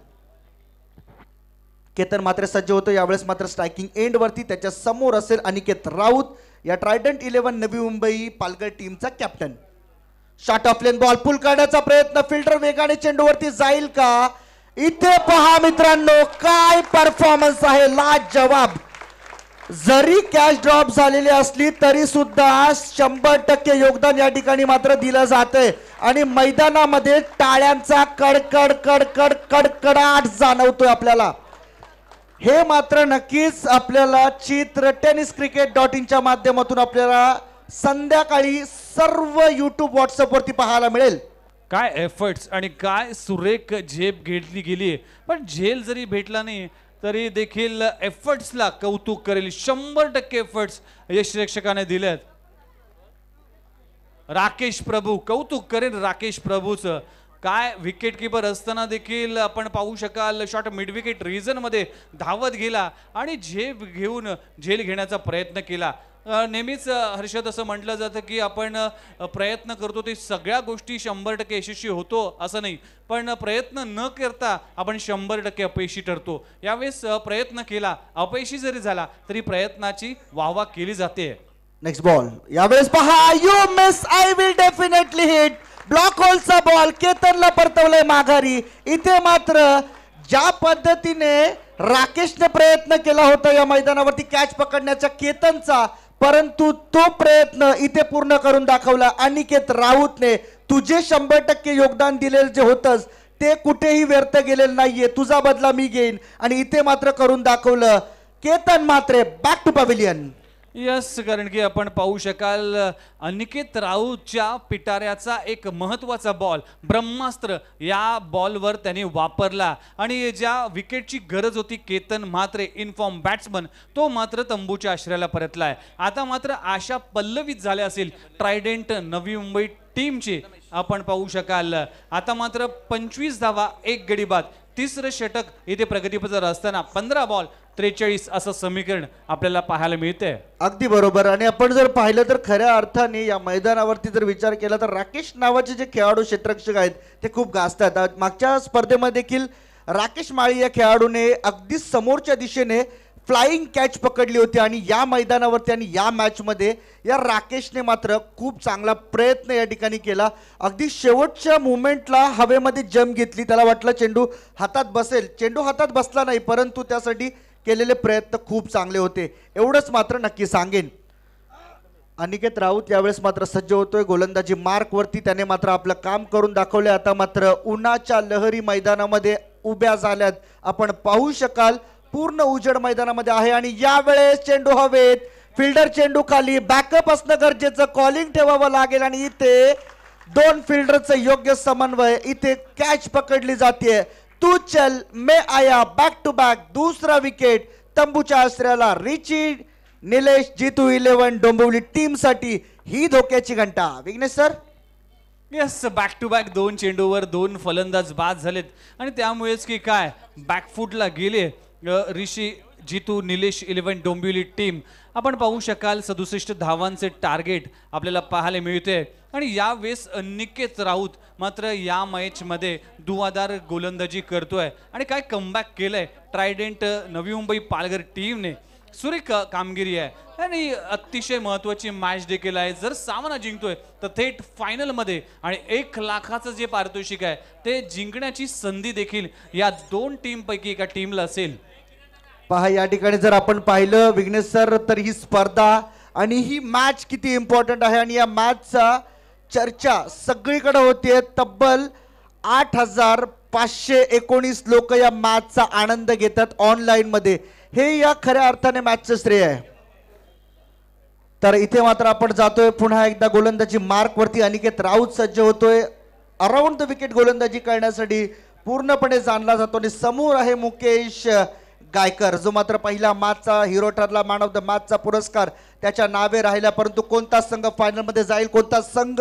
केतन मात्र सज्ज होतो यावेळेस मात्र स्ट्रायकिंग एंडवरती त्याच्या समोर असेल अनिकेत राऊत या ट्रायडंट इलेव्हन नवी मुंबई पालघर टीमचा captain short of length ball pull करण्याचा प्रयत्न फिल्डर वेगाने चेंडूवरती जाईल का इथे पहा मित्रांनो काय परफॉर्मन्स आहे लाज जवाब जरी कॅश ड्रॉप झालेली असली तरी सुद्धा शंभर टक्के योगदान या ठिकाणी मात्र दिलं जात आणि मैदानामध्ये टाळ्यांचा कडकड कडकड कडकडाट जाणवतोय आपल्याला हे मात्र नक्कीच आपल्याला चित्र टेनिस क्रिकेट डॉट इनच्या माध्यमातून आपल्याला संध्याकाळी सर्व युट्यूब व्हॉट्सअपवरती पाहायला मिळेल काय एफर्ट्स आणि काय सुरेख झेप घेतली गेली पण झेल जरी भेटला नाही तरी देखील एफर्ट्सला कौतुक करेल शंभर टक्के एफर्ट्स यश रक्षकाने दिलेत राकेश प्रभू कौतुक करेल राकेश प्रभूच काय विकेट किपर असताना देखील आपण पाहू शकाल शॉर्ट मिडविकेट मध्ये धावत गेला आणि झेप घेऊन झेल घेण्याचा प्रयत्न केला नेहमीच हर्षद असं म्हटलं जातं की आपण प्रयत्न करतो ते सगळ्या गोष्टी शंभर टक्के यशस्वी होतो असं नाही पण प्रयत्न न करता आपण शंभर टक्के अपयशी ठरतो यावेळेस प्रयत्न केला अपयशी जरी झाला तरी प्रयत्नाची वाहवा केली जाते नेक्स्ट बॉल यावेळेस पहा you miss I will definitely hit block होलचा बॉल केतनला परतवलाय माघारी इथे मात्र ज्या पद्धतीने राकेशने प्रयत्न केला होता या मैदानावरती कॅच पकडण्याचा केतनचा परंतु तो प्रयत्न इथे पूर्ण करून दाखवला अनिकेत राऊतने तुझे शंभर टक्के योगदान दिलेलं जे होतंच ते कुठेही व्यर्थ गेलेलं नाहीये तुझा बदला मी घेईन आणि इथे मात्र करून दाखवलं Ketan Mhatre back to pavilion yes कारण की आपण पाहू शकाल अनिकेत राऊतच्या पिटाऱ्याचा एक महत्त्वाचा बॉल ब्रह्मास्त्र या बॉलवर त्याने वापरला आणि ज्या विकेटची गरज होती केतन मात्रे इनफॉर्म बॅट्समन तो मात्र तंबूच्या आश्रयाला परतला आहे आता मात्र आशा पल्लवीत झाल्या असेल ट्रायडेंट नवी मुंबई टीमचे आपण पाहू शकाल आता मात्र पंचवीस धावा एक गडी बाद तिसरं षटक इथे प्रगतीपथावर असताना पंधरा बॉल त्रेचाळीस असं समीकरण आपल्याला पाहायला मिळते अगदी बरोबर आणि आपण जर पाहिलं तर खऱ्या अर्थाने या मैदानावरती जर विचार केला तर राकेश नावाचे जे खेळाडू क्षेत्रक्षक आहेत ते खूप गाजतात मागच्या स्पर्धेमध्ये देखील राकेश माळी या खेळाडूने अगदी समोरच्या दिशेने फ्लाइंग कॅच पकडली होती आणि या मैदानावरती आणि या मॅचमध्ये या राकेशने मात्र खूप चांगला प्रयत्न या ठिकाणी केला अगदी शेवटच्या मुवमेंटला हवेमध्ये जम घेतली त्याला वाटलं चेंडू हातात बसेल चेंडू हातात बसला नाही परंतु त्यासाठी केलेले प्रयत्न खूप चांगले होते एवढंच मात्र नक्की सांगेन अनिकेत राऊत यावेळेस मात्र सज्ज होतोय गोलंदाजी मार्कवरती त्याने मात्र आपलं काम करून दाखवले आता मात्र उन्हाच्या लहरी मैदानामध्ये उभ्या झाल्यात आपण पाहू शकाल पूर्ण उजड मैदानामध्ये आहे आणि यावेळेस चेंडू हवेत फिल्डर चेंडू खाली बॅकअप असणं गरजेचं कॉलिंग ठेवावं लागेल आणि इथे दोन फिल्डरचं योग्य समन्वय इथे कॅच पकडली जाते तू चल मे आया बॅक टू बॅक दुसरा विकेट तंबूच्या आश्रयाला रिची निलेश जितू इलेव्हन डोंबिवली साठी ही धोक्याची घंटा Vighnesh sir yes back to back दोन चेंडूवर दोन फलंदाज बाद झालेत आणि त्यामुळेच की काय बॅकफूटला गेले ऋषी जितू निलेश इलेव्हन डोंबिवली टीम आपण पाहू शकाल सदुसष्ट धावांचे टार्गेट आपल्याला पाहायला मिळते आणि यावेळेस निकेत राऊत मात्र या मॅचमध्ये दुवादार गोलंदाजी करतोय आणि काय कमबॅक केलंय ट्रायडेंट नवी मुंबई पालघर टीमने का कामगिरी आहे आणि अतिशय महत्त्वाची मॅच देखील आहे जर सामना जिंकतोय तर थेट फायनलमध्ये आणि एक लाखाचं जे पारितोषिक आहे ते जिंकण्याची संधी देखील या दोन टीमपैकी एका टीमला असेल पहा या ठिकाणी जर आपण पाहिलं विघ्नेश सर तर ही स्पर्धा आणि ही मॅच किती इम्पॉर्टंट आहे आणि या मॅचचा चर्चा सगळीकडे आहे तब्बल आठ हजार पाचशे एकोणीस लोक या मॅचचा आनंद घेतात ऑनलाईनमध्ये हे या खऱ्या अर्थाने मॅचचं श्रेय आहे तर इथे मात्र आपण जातोय पुन्हा एकदा गोलंदाजी मार्कवरती अनिकेत राऊत सज्ज होतोय अराउंड द विकेट गोलंदाजी करण्यासाठी पूर्णपणे जाणला जातो आणि समोर आहे मुकेश गायकर जो मात्र पहिला मॅचचा हिरो ठरला ऑफ द माचचा पुरस्कार त्याच्या नावे राहिला परंतु कोणता संघ फायनलमध्ये जाईल कोणता संघ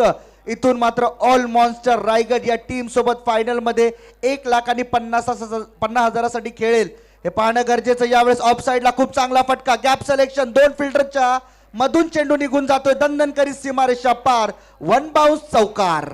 इथून मात्र ऑल मॉन्स्टर रायगड या टीम सोबत फायनलमध्ये एक लाख आणि पन्नास पन्नास हजारासाठी खेळेल हे पाहणं गरजेचं यावेळेस ऑफ साईडला खूप चांगला फटका गॅप सिलेक्शन दोन फिल्डरच्या मधून चेंडू निघून जातोय दंदनकरी सीमारेषा पार वन बाउस चौकार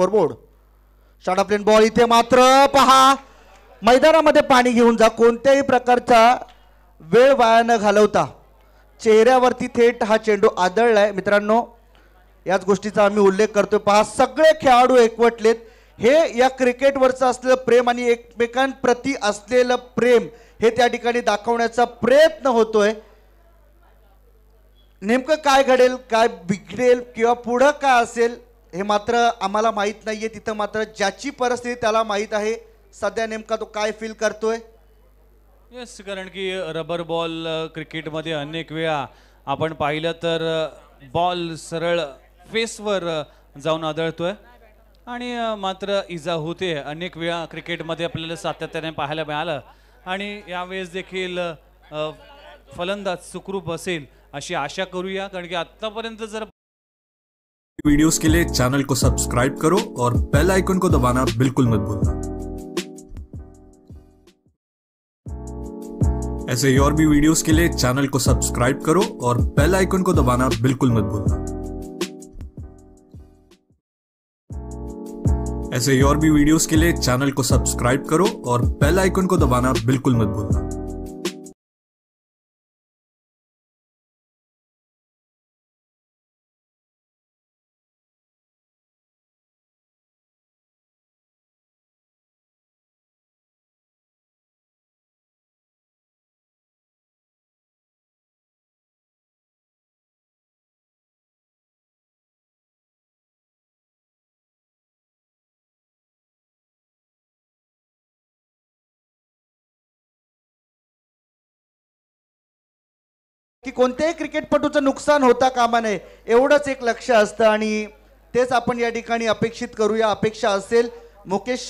स्कोरबोर्ड शॉर्ट प्लेन बॉल इथे मात्र पहा मैदानामध्ये पाणी घेऊन जा कोणत्याही प्रकारचा वेळ वाया न घालवता चेहऱ्यावरती थेट हा चेंडू आदळलाय मित्रांनो याच गोष्टीचा आम्ही उल्लेख करतो पहा सगळे खेळाडू एकवटलेत हे या क्रिकेटवरचं असलेलं प्रेम आणि एकमेकांप्रती असलेलं प्रेम हे त्या ठिकाणी दाखवण्याचा प्रयत्न होतोय नेमकं काय घडेल काय बिघडेल किंवा पुढं काय असेल हे मात्र आम्हाला माहीत नाही आहे तिथं मात्र ज्याची परिस्थिती त्याला माहीत आहे सध्या नेमका तो काय फील करतोय येस कारण की रबर बॉल क्रिकेटमध्ये अनेक वेळा आपण पाहिलं तर बॉल सरळ फेसवर जाऊन आदळतोय आणि मात्र इजा होते अनेक वेळा क्रिकेटमध्ये आपल्याला सातत्याने पाहायला मिळालं आणि यावेळेस देखील फलंदाज सुखरूप असेल अशी आशा करूया कारण की आत्तापर्यंत जर वीडियोस के लिए चैनल को सब्सक्राइब करो और बेल आइकन को दबाना बिल्कुल मत भूलना ऐसे ही और भी वीडियोस के लिए चैनल को सब्सक्राइब करो और बेल आइकन को दबाना बिल्कुल मत भूलना ऐसे ही और भी वीडियोस के लिए चैनल को सब्सक्राइब करो और बेल आइकन को दबाना बिल्कुल मत भूलना कोणत्याही क्रिकेटपटूचं नुकसान होता कामा नये एवढंच एक लक्ष असतं आणि तेच आपण या ठिकाणी अपेक्षित करूया अपेक्षा असेल मुकेश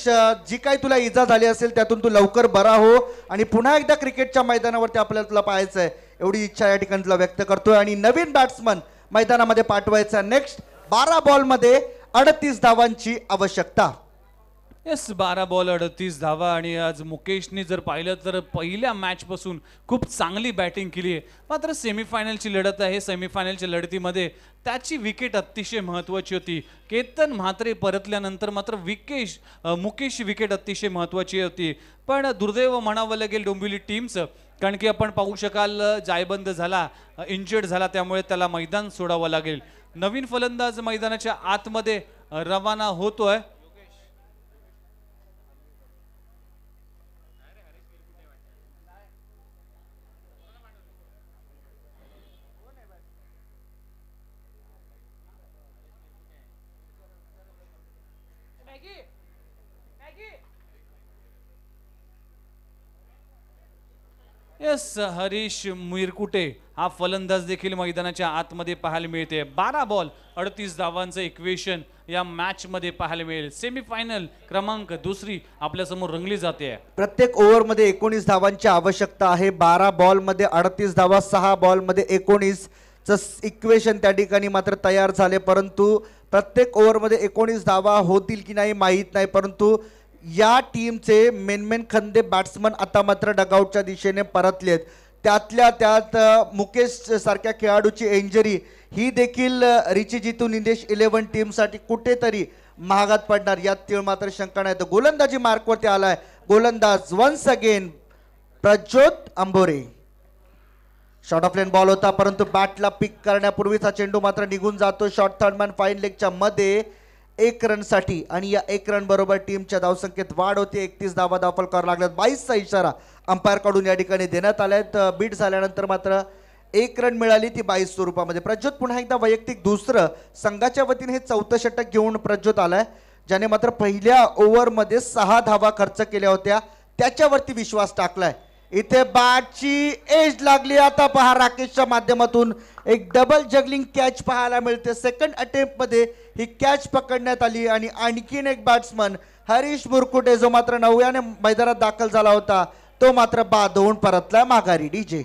जी काय तुला इजा झाली असेल त्यातून तू लवकर बरा हो आणि पुन्हा एकदा क्रिकेटच्या मैदानावरती आपल्याला तुला पाहायचं आहे एवढी इच्छा या ठिकाणी तुला व्यक्त करतोय आणि नवीन बॅट्समन मैदानामध्ये पाठवायचा नेक्स्ट बारा बॉलमध्ये अडतीस धावांची आवश्यकता येस बारा बॉल अडतीस धावा आणि आज मुकेशनी जर पाहिलं तर पहिल्या मॅचपासून खूप चांगली बॅटिंग केली आहे मात्र सेमीफायनलची लढत आहे सेमीफायनलच्या लढतीमध्ये त्याची विकेट अतिशय महत्त्वाची होती केतन म्हात्रे परतल्यानंतर मात्र विकेश मुकेश विकेट अतिशय महत्त्वाची होती पण दुर्दैव म्हणावं लागेल डोंबिवली टीमचं कारण की आपण पाहू शकाल जायबंद झाला इंजर्ड झाला त्यामुळे त्याला मैदान सोडावं लागेल नवीन फलंदाज मैदानाच्या आतमध्ये रवाना होतोय एस हरीश मिरकुटे हा फलंदाज देखील मैदानाच्या आतमध्ये पाहायला मिळते बारा बॉल अडतीस धावांचं इक्वेशन या मॅच मध्ये पाहायला मिळेल सेमीफायनल क्रमांक दुसरी आपल्यासमोर रंगली जाते प्रत्येक मध्ये एकोणीस धावांची आवश्यकता आहे बारा बॉलमध्ये अडतीस धावा सहा बॉलमध्ये एकोणीस इक्वेशन त्या ठिकाणी मात्र तयार झाले परंतु प्रत्येक ओव्हरमध्ये एकोणीस धावा होतील की नाही माहीत नाही परंतु या टीमचे मेनमेन खंदे बॅट्समन आता मात्र डगआउटच्या दिशेने परतलेत त्यातल्या त्यात मुकेश सारख्या खेळाडूची इंजरी ही देखील रिची जितू निंदेश इलेव्हन टीमसाठी कुठेतरी महागात पडणार यात तीळ मात्र शंका नाही तर गोलंदाजी मार्कवरती आलाय गोलंदाज once again Prajyot Ambore short of length ball होता परंतु बॅटला पिक करण्यापूर्वीचा चेंडू मात्र निघून जातो शॉर्ट थर्डमॅन फाईन लेगच्या मध्ये एक रनसाठी आणि या एक रन बरोबर टीमच्या धावसंख्येत वाढ होते एकतीस धावा दाखल करावं लागल्यात बाईसचा इशारा अंपायरकडून या ठिकाणी देण्यात आला आहेत बीट झाल्यानंतर मात्र एक रन मिळाली ती बाईस स्वरूपामध्ये प्रज्योत पुन्हा एकदा वैयक्तिक दुसरं संघाच्या वतीने हे चौथं षटक घेऊन प्रज्योत आलाय ज्याने मात्र पहिल्या ओव्हरमध्ये सहा धावा खर्च केल्या होत्या त्याच्यावरती विश्वास टाकलाय इथे बाटची एज लागली आता पहा राकेशच्या माध्यमातून एक डबल जगलिंग कॅच पाहायला मिळते सेकंड मध्ये ही कॅच पकडण्यात आली आणि आणखीन एक बॅट्समन हरीश मुरकुटे जो मात्र नवव्याने मैदानात दाखल झाला होता तो मात्र बाद होऊन परतला माघारी डीजे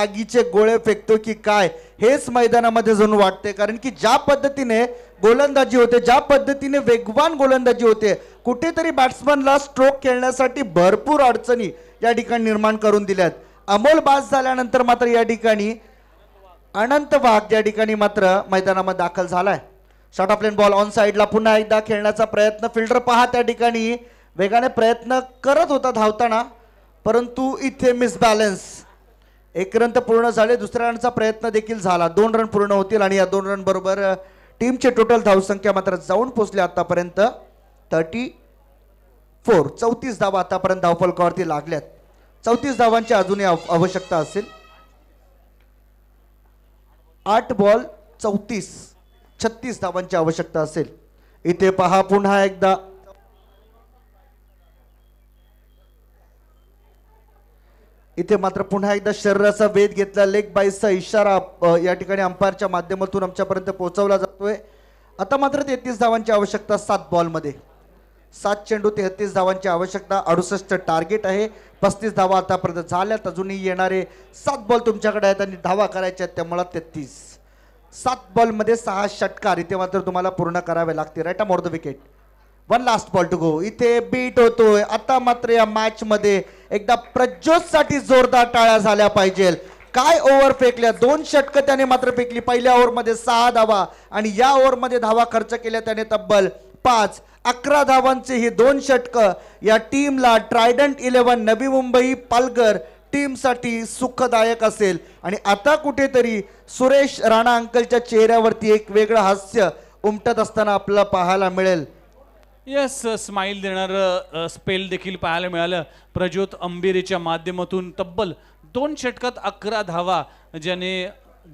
आगीचे गोळे फेकतो की काय हेच मैदानामध्ये जाऊन वाटते कारण की ज्या पद्धतीने गोलंदाजी होते ज्या पद्धतीने वेगवान गोलंदाजी होते कुठेतरी बॅट्समनला स्ट्रोक खेळण्यासाठी भरपूर अडचणी या ठिकाणी निर्माण करून दिल्यात अमोल बास झाल्यानंतर मात्र या ठिकाणी अनंत वाघ या ठिकाणी मात्र मैदानामध्ये दाखल झालाय short of length ball on साईडला पुन्हा एकदा खेळण्याचा प्रयत्न फिल्डर पहा त्या ठिकाणी वेगाने प्रयत्न करत होता धावताना परंतु इथे मिसबॅलन्स एक रन पूर्ण झाले दुसऱ्या रनचा प्रयत्न देखील झाला दोन रन पूर्ण होतील आणि या दोन रन बरोबर टीमची टोटल धावसंख्या मात्र जाऊन पोचली आतापर्यंत थर्टी फोर चौतीस धावा आतापर्यंत धावफलकावरती लागल्यात चौतीस धावांची अजूनही आवश्यकता असेल आठ बॉल चौतीस छत्तीस धावांची आवश्यकता असेल इथे पहा पुन्हा एकदा इथे मात्र पुन्हा एकदा शरीराचा वेध घेतला लेग बाईसचा इशारा या ठिकाणी अंपायरच्या माध्यमातून आमच्यापर्यंत पोहोचवला जातोय आता मात्र तेहतीस धावांची आवश्यकता सात बॉलमध्ये सात चेंडू तेहतीस धावांची आवश्यकता अडुसष्ट टार्गेट आहे पस्तीस धावा आतापर्यंत झाल्यात अजूनही येणारे सात बॉल तुमच्याकडे आहेत आणि धावा करायच्या आहेत त्यामुळे तेहतीस सात बॉलमध्ये सहा षटकार इथे मात्र तुम्हाला पूर्ण करावे लागते right more the wicket one last ball to go इथे बीट होतोय आता मात्र या मॅचमध्ये एकदा प्रज्जोतसाठी जोरदार टाळ्या झाल्या पाहिजे काय ओव्हर फेकल्या दोन षटकं त्याने मात्र फेकली पहिल्या ओव्हरमध्ये सहा धावा आणि या ओव्हरमध्ये धावा खर्च केल्या त्याने तब्बल पाच अकरा धावांचे ही दोन षटकं या टीमला ट्रायडंट इलेव्हन नवी मुंबई पालघर टीमसाठी सुखदायक असेल आणि आता कुठेतरी सुरेश राणा अंकलच्या चेहऱ्यावरती एक वेगळं हास्य उमटत असताना आपल्याला पाहायला मिळेल येस स्माईल देणारं स्पेल देखील पाहायला मिळालं प्रज्योत अंबिरेच्या माध्यमातून तब्बल दोन षटकात अकरा धावा ज्याने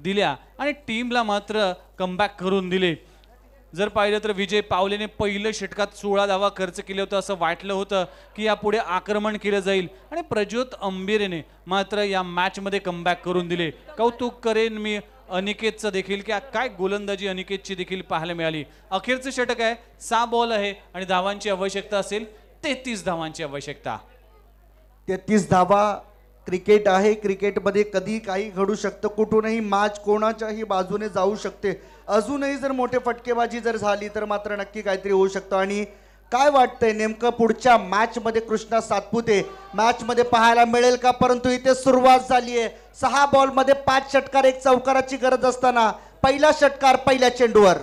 दिल्या आणि टीमला मात्र कमबॅक करून दिले जर पाहिलं तर विजय पावलेने पहिलं षटकात सोळा धावा खर्च केले होतं असं वाटलं होतं की यापुढे आक्रमण केलं जाईल आणि प्रज्योत अंबिरेने मात्र या मॅचमध्ये कमबॅक करून दिले कौतुक करेन मी अनिकेतचं देखील की काय गोलंदाजी अनिकेतची देखील पाहायला मिळाली अखेरचं षटक आहे सहा बॉल आहे आणि धावांची आवश्यकता असेल तेहतीस धावांची आवश्यकता तेहतीस धावा क्रिकेट आहे क्रिकेटमध्ये कधी काही घडू शकतं कुठूनही मॅच कोणाच्याही बाजूने जाऊ शकते अजूनही जर मोठे फटकेबाजी जर झाली तर मात्र नक्की काहीतरी होऊ शकतं आणि काय वाटतंय नेमकं पुढच्या मध्ये कृष्णा सातपुते मॅच मध्ये पाहायला मिळेल का परंतु इथे सुरुवात झाली आहे सहा बॉलमध्ये पाच षटकार एक चौकाराची गरज असताना पहिला षटकार पहिल्या चेंडूवर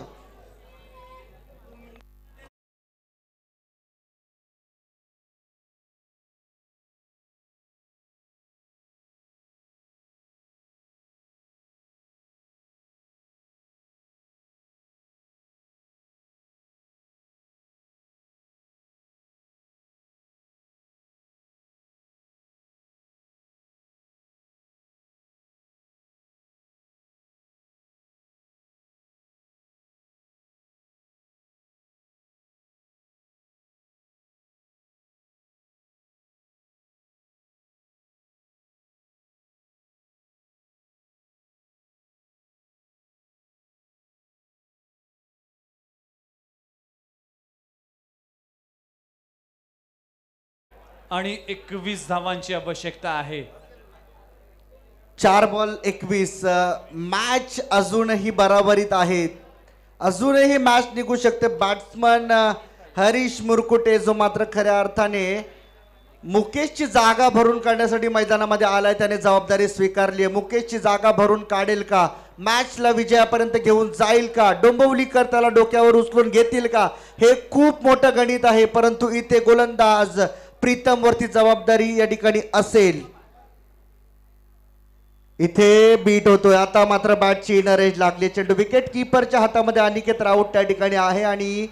आणि एकवीस धावांची आवश्यकता आहे चार बॉल एकवीस मॅच अजूनही बराबरीत आहे अजूनही मॅच निघू शकते बॅट्समन हरीश मुरकुटे जो मात्र खऱ्या अर्थाने मुकेशची जागा भरून काढण्यासाठी मैदानामध्ये आलाय त्याने जबाबदारी स्वीकारली आहे मुकेशची जागा भरून काढेल का मॅचला विजयापर्यंत घेऊन जाईल का डोंबवलीकर त्याला डोक्यावर उचलून घेतील का हे खूप मोठं गणित आहे परंतु इथे गोलंदाज प्रीतमवरती जबाबदारी या ठिकाणी असेल इथे बीट होतोय आता मात्र बॅटची इनरेज लागली चेंडू विकेट किपरच्या हातामध्ये अनिकेत राऊत त्या ठिकाणी आहे आणि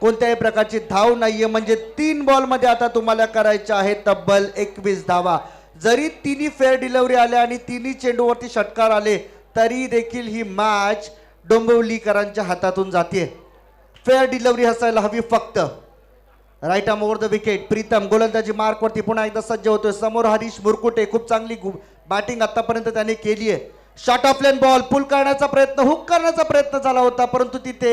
कोणत्याही प्रकारची धाव नाहीये म्हणजे तीन बॉल मध्ये आता तुम्हाला करायचे आहे तब्बल एकवीस धावा जरी तिन्ही फेअर डिलिव्हरी आल्या आणि तिन्ही चेंडूवरती षटकार आले तरी देखील ही मॅच डोंबिवलीकरांच्या हातातून जाते फेअर डिलिव्हरी असायला हवी फक्त राईट आम ओव्हर द विकेट प्रीतम गोलंदाजी मार्कवरती पुन्हा एकदा सज्ज होतोय समोर हरीश मुरकुटे खूप चांगली बॅटिंग आतापर्यंत त्याने केली आहे short of length ball pull करण्याचा प्रयत्न हुक करण्याचा प्रयत्न झाला होता परंतु तिथे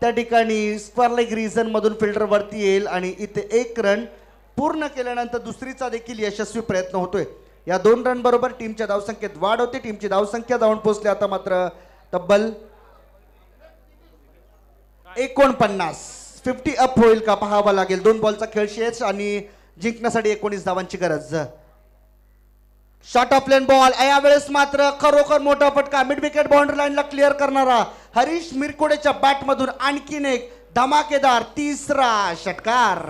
त्या ठिकाणी स्क्वेअर लेग रिझन मधून फिल्डर वरती येईल आणि इथे एक रन पूर्ण केल्यानंतर दुसरीचा देखील यशस्वी प्रयत्न होतोय या दोन रन बरोबर टीमच्या धावसंख्येत वाढ होते टीमची धावसंख्या जाऊन पोहोचली आता मात्र तब्बल एकोणपन्नास फिफ्टी अप होईल का पाहावा लागेल दोन बॉलचा खेळ शेष आणि जिंकण्यासाठी एकोणीस धावांची गरज शॉर्ट ऑफ लेन बॉल यावेळेस मात्र खरोखर मोठा फटका मिड विकेट बाउंड्री लाईनला क्लिअर करणारा हरीश मिरकोडेच्या बॅटमधून आणखीन एक धमाकेदार तिसरा षटकार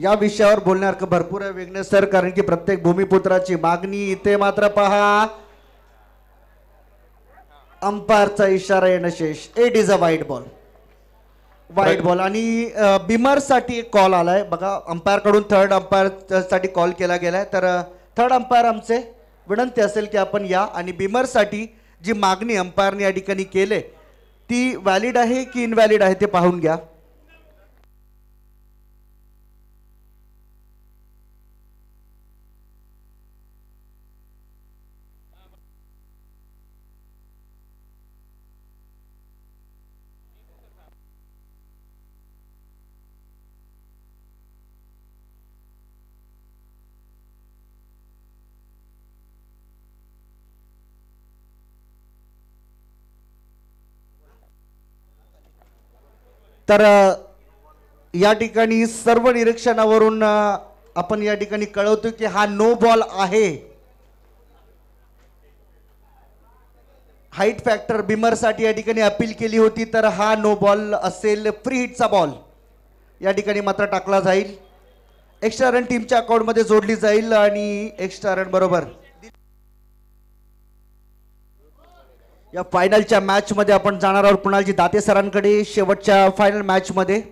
या विषयावर बोलण्यासारखं भरपूर आहे विघ्नेश सर कारण की प्रत्येक भूमिपुत्राची मागणी इथे मात्र पहा अंपायरचा इशारा येणं शेष it is a white ball white ball आणि बिमरसाठी एक कॉल आलाय बघा अंपायर कडून थर्ड अंपायर साठी कॉल केला गेलाय तर थर्ड अंपायर आमचे विनंती असेल की आपण या आणि बिमरसाठी जी मागणी अंपायरने या ठिकाणी केले ती व्हॅलिड आहे की इनव्हॅलिड आहे ते पाहून घ्या तर या ठिकाणी सर्व निरीक्षणावरून आपण या ठिकाणी कळवतो की हा नो बॉल आहे हाईट फॅक्टर बिमरसाठी या ठिकाणी अपील केली होती तर हा नो बॉल असेल फ्री हिटचा बॉल या ठिकाणी मात्र टाकला जाईल एक्स्ट्रा रन टीमच्या अकाउंटमध्ये जोडली जाईल आणि एक्स्ट्रा रन बरोबर या फायनलच्या मॅचमध्ये आपण जाणार आहोत कुणालजी दाते सरांकडे शेवटच्या फायनल मॅचमध्ये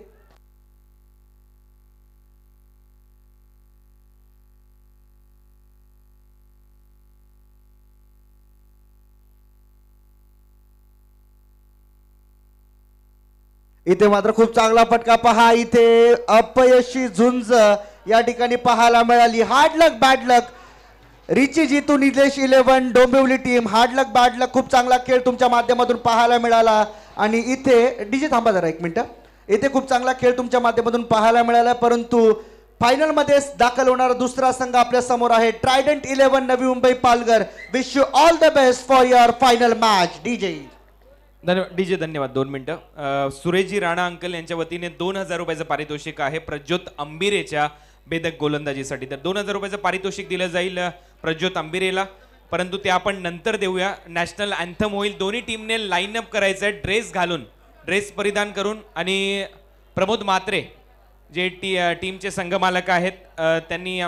इथे मात्र खूप चांगला फटका पहा इथे अपयशी झुंज या ठिकाणी पाहायला मिळाली हार्ड लक bad luck Richie Jitu Nilesh eleven Dombivli team bad luck खूप चांगला खेळ तुमच्या माध्यमातून पाहायला मिळाला आणि इथे डीजे थांबा जरा एक मिनटं इथे खूप चांगला खेळ तुमच्या माध्यमातून पाहायला मिळाला परंतु फायनलमध्येच दाखल होणारा दुसरा संघ आपल्या समोर आहे Trident eleven Navi Mumbai Palghar wish you all the best for your final match DJ धन्यवाद डीजे धन्यवाद दोन मिनटं सुरेजी राणा अंकल यांच्या वतीने दोन हजार रुपयाचं पारितोषिक आहे प्रज्योत अंबिरेच्या बेदक गोलंदाजीसाठी तर दोन हजार रुपयाचं पारितोषिक दिलं जाईल प्रज्योत अंबिरेला परंतु ते आपण नंतर देऊया नॅशनल अँथम होईल दोन्ही टीमने लाईनअप करायचं आहे ड्रेस घालून ड्रेस परिधान करून आणि प्रमोद मात्रे जे टी टीमचे संघमालक आहेत त्यांनी आमच्या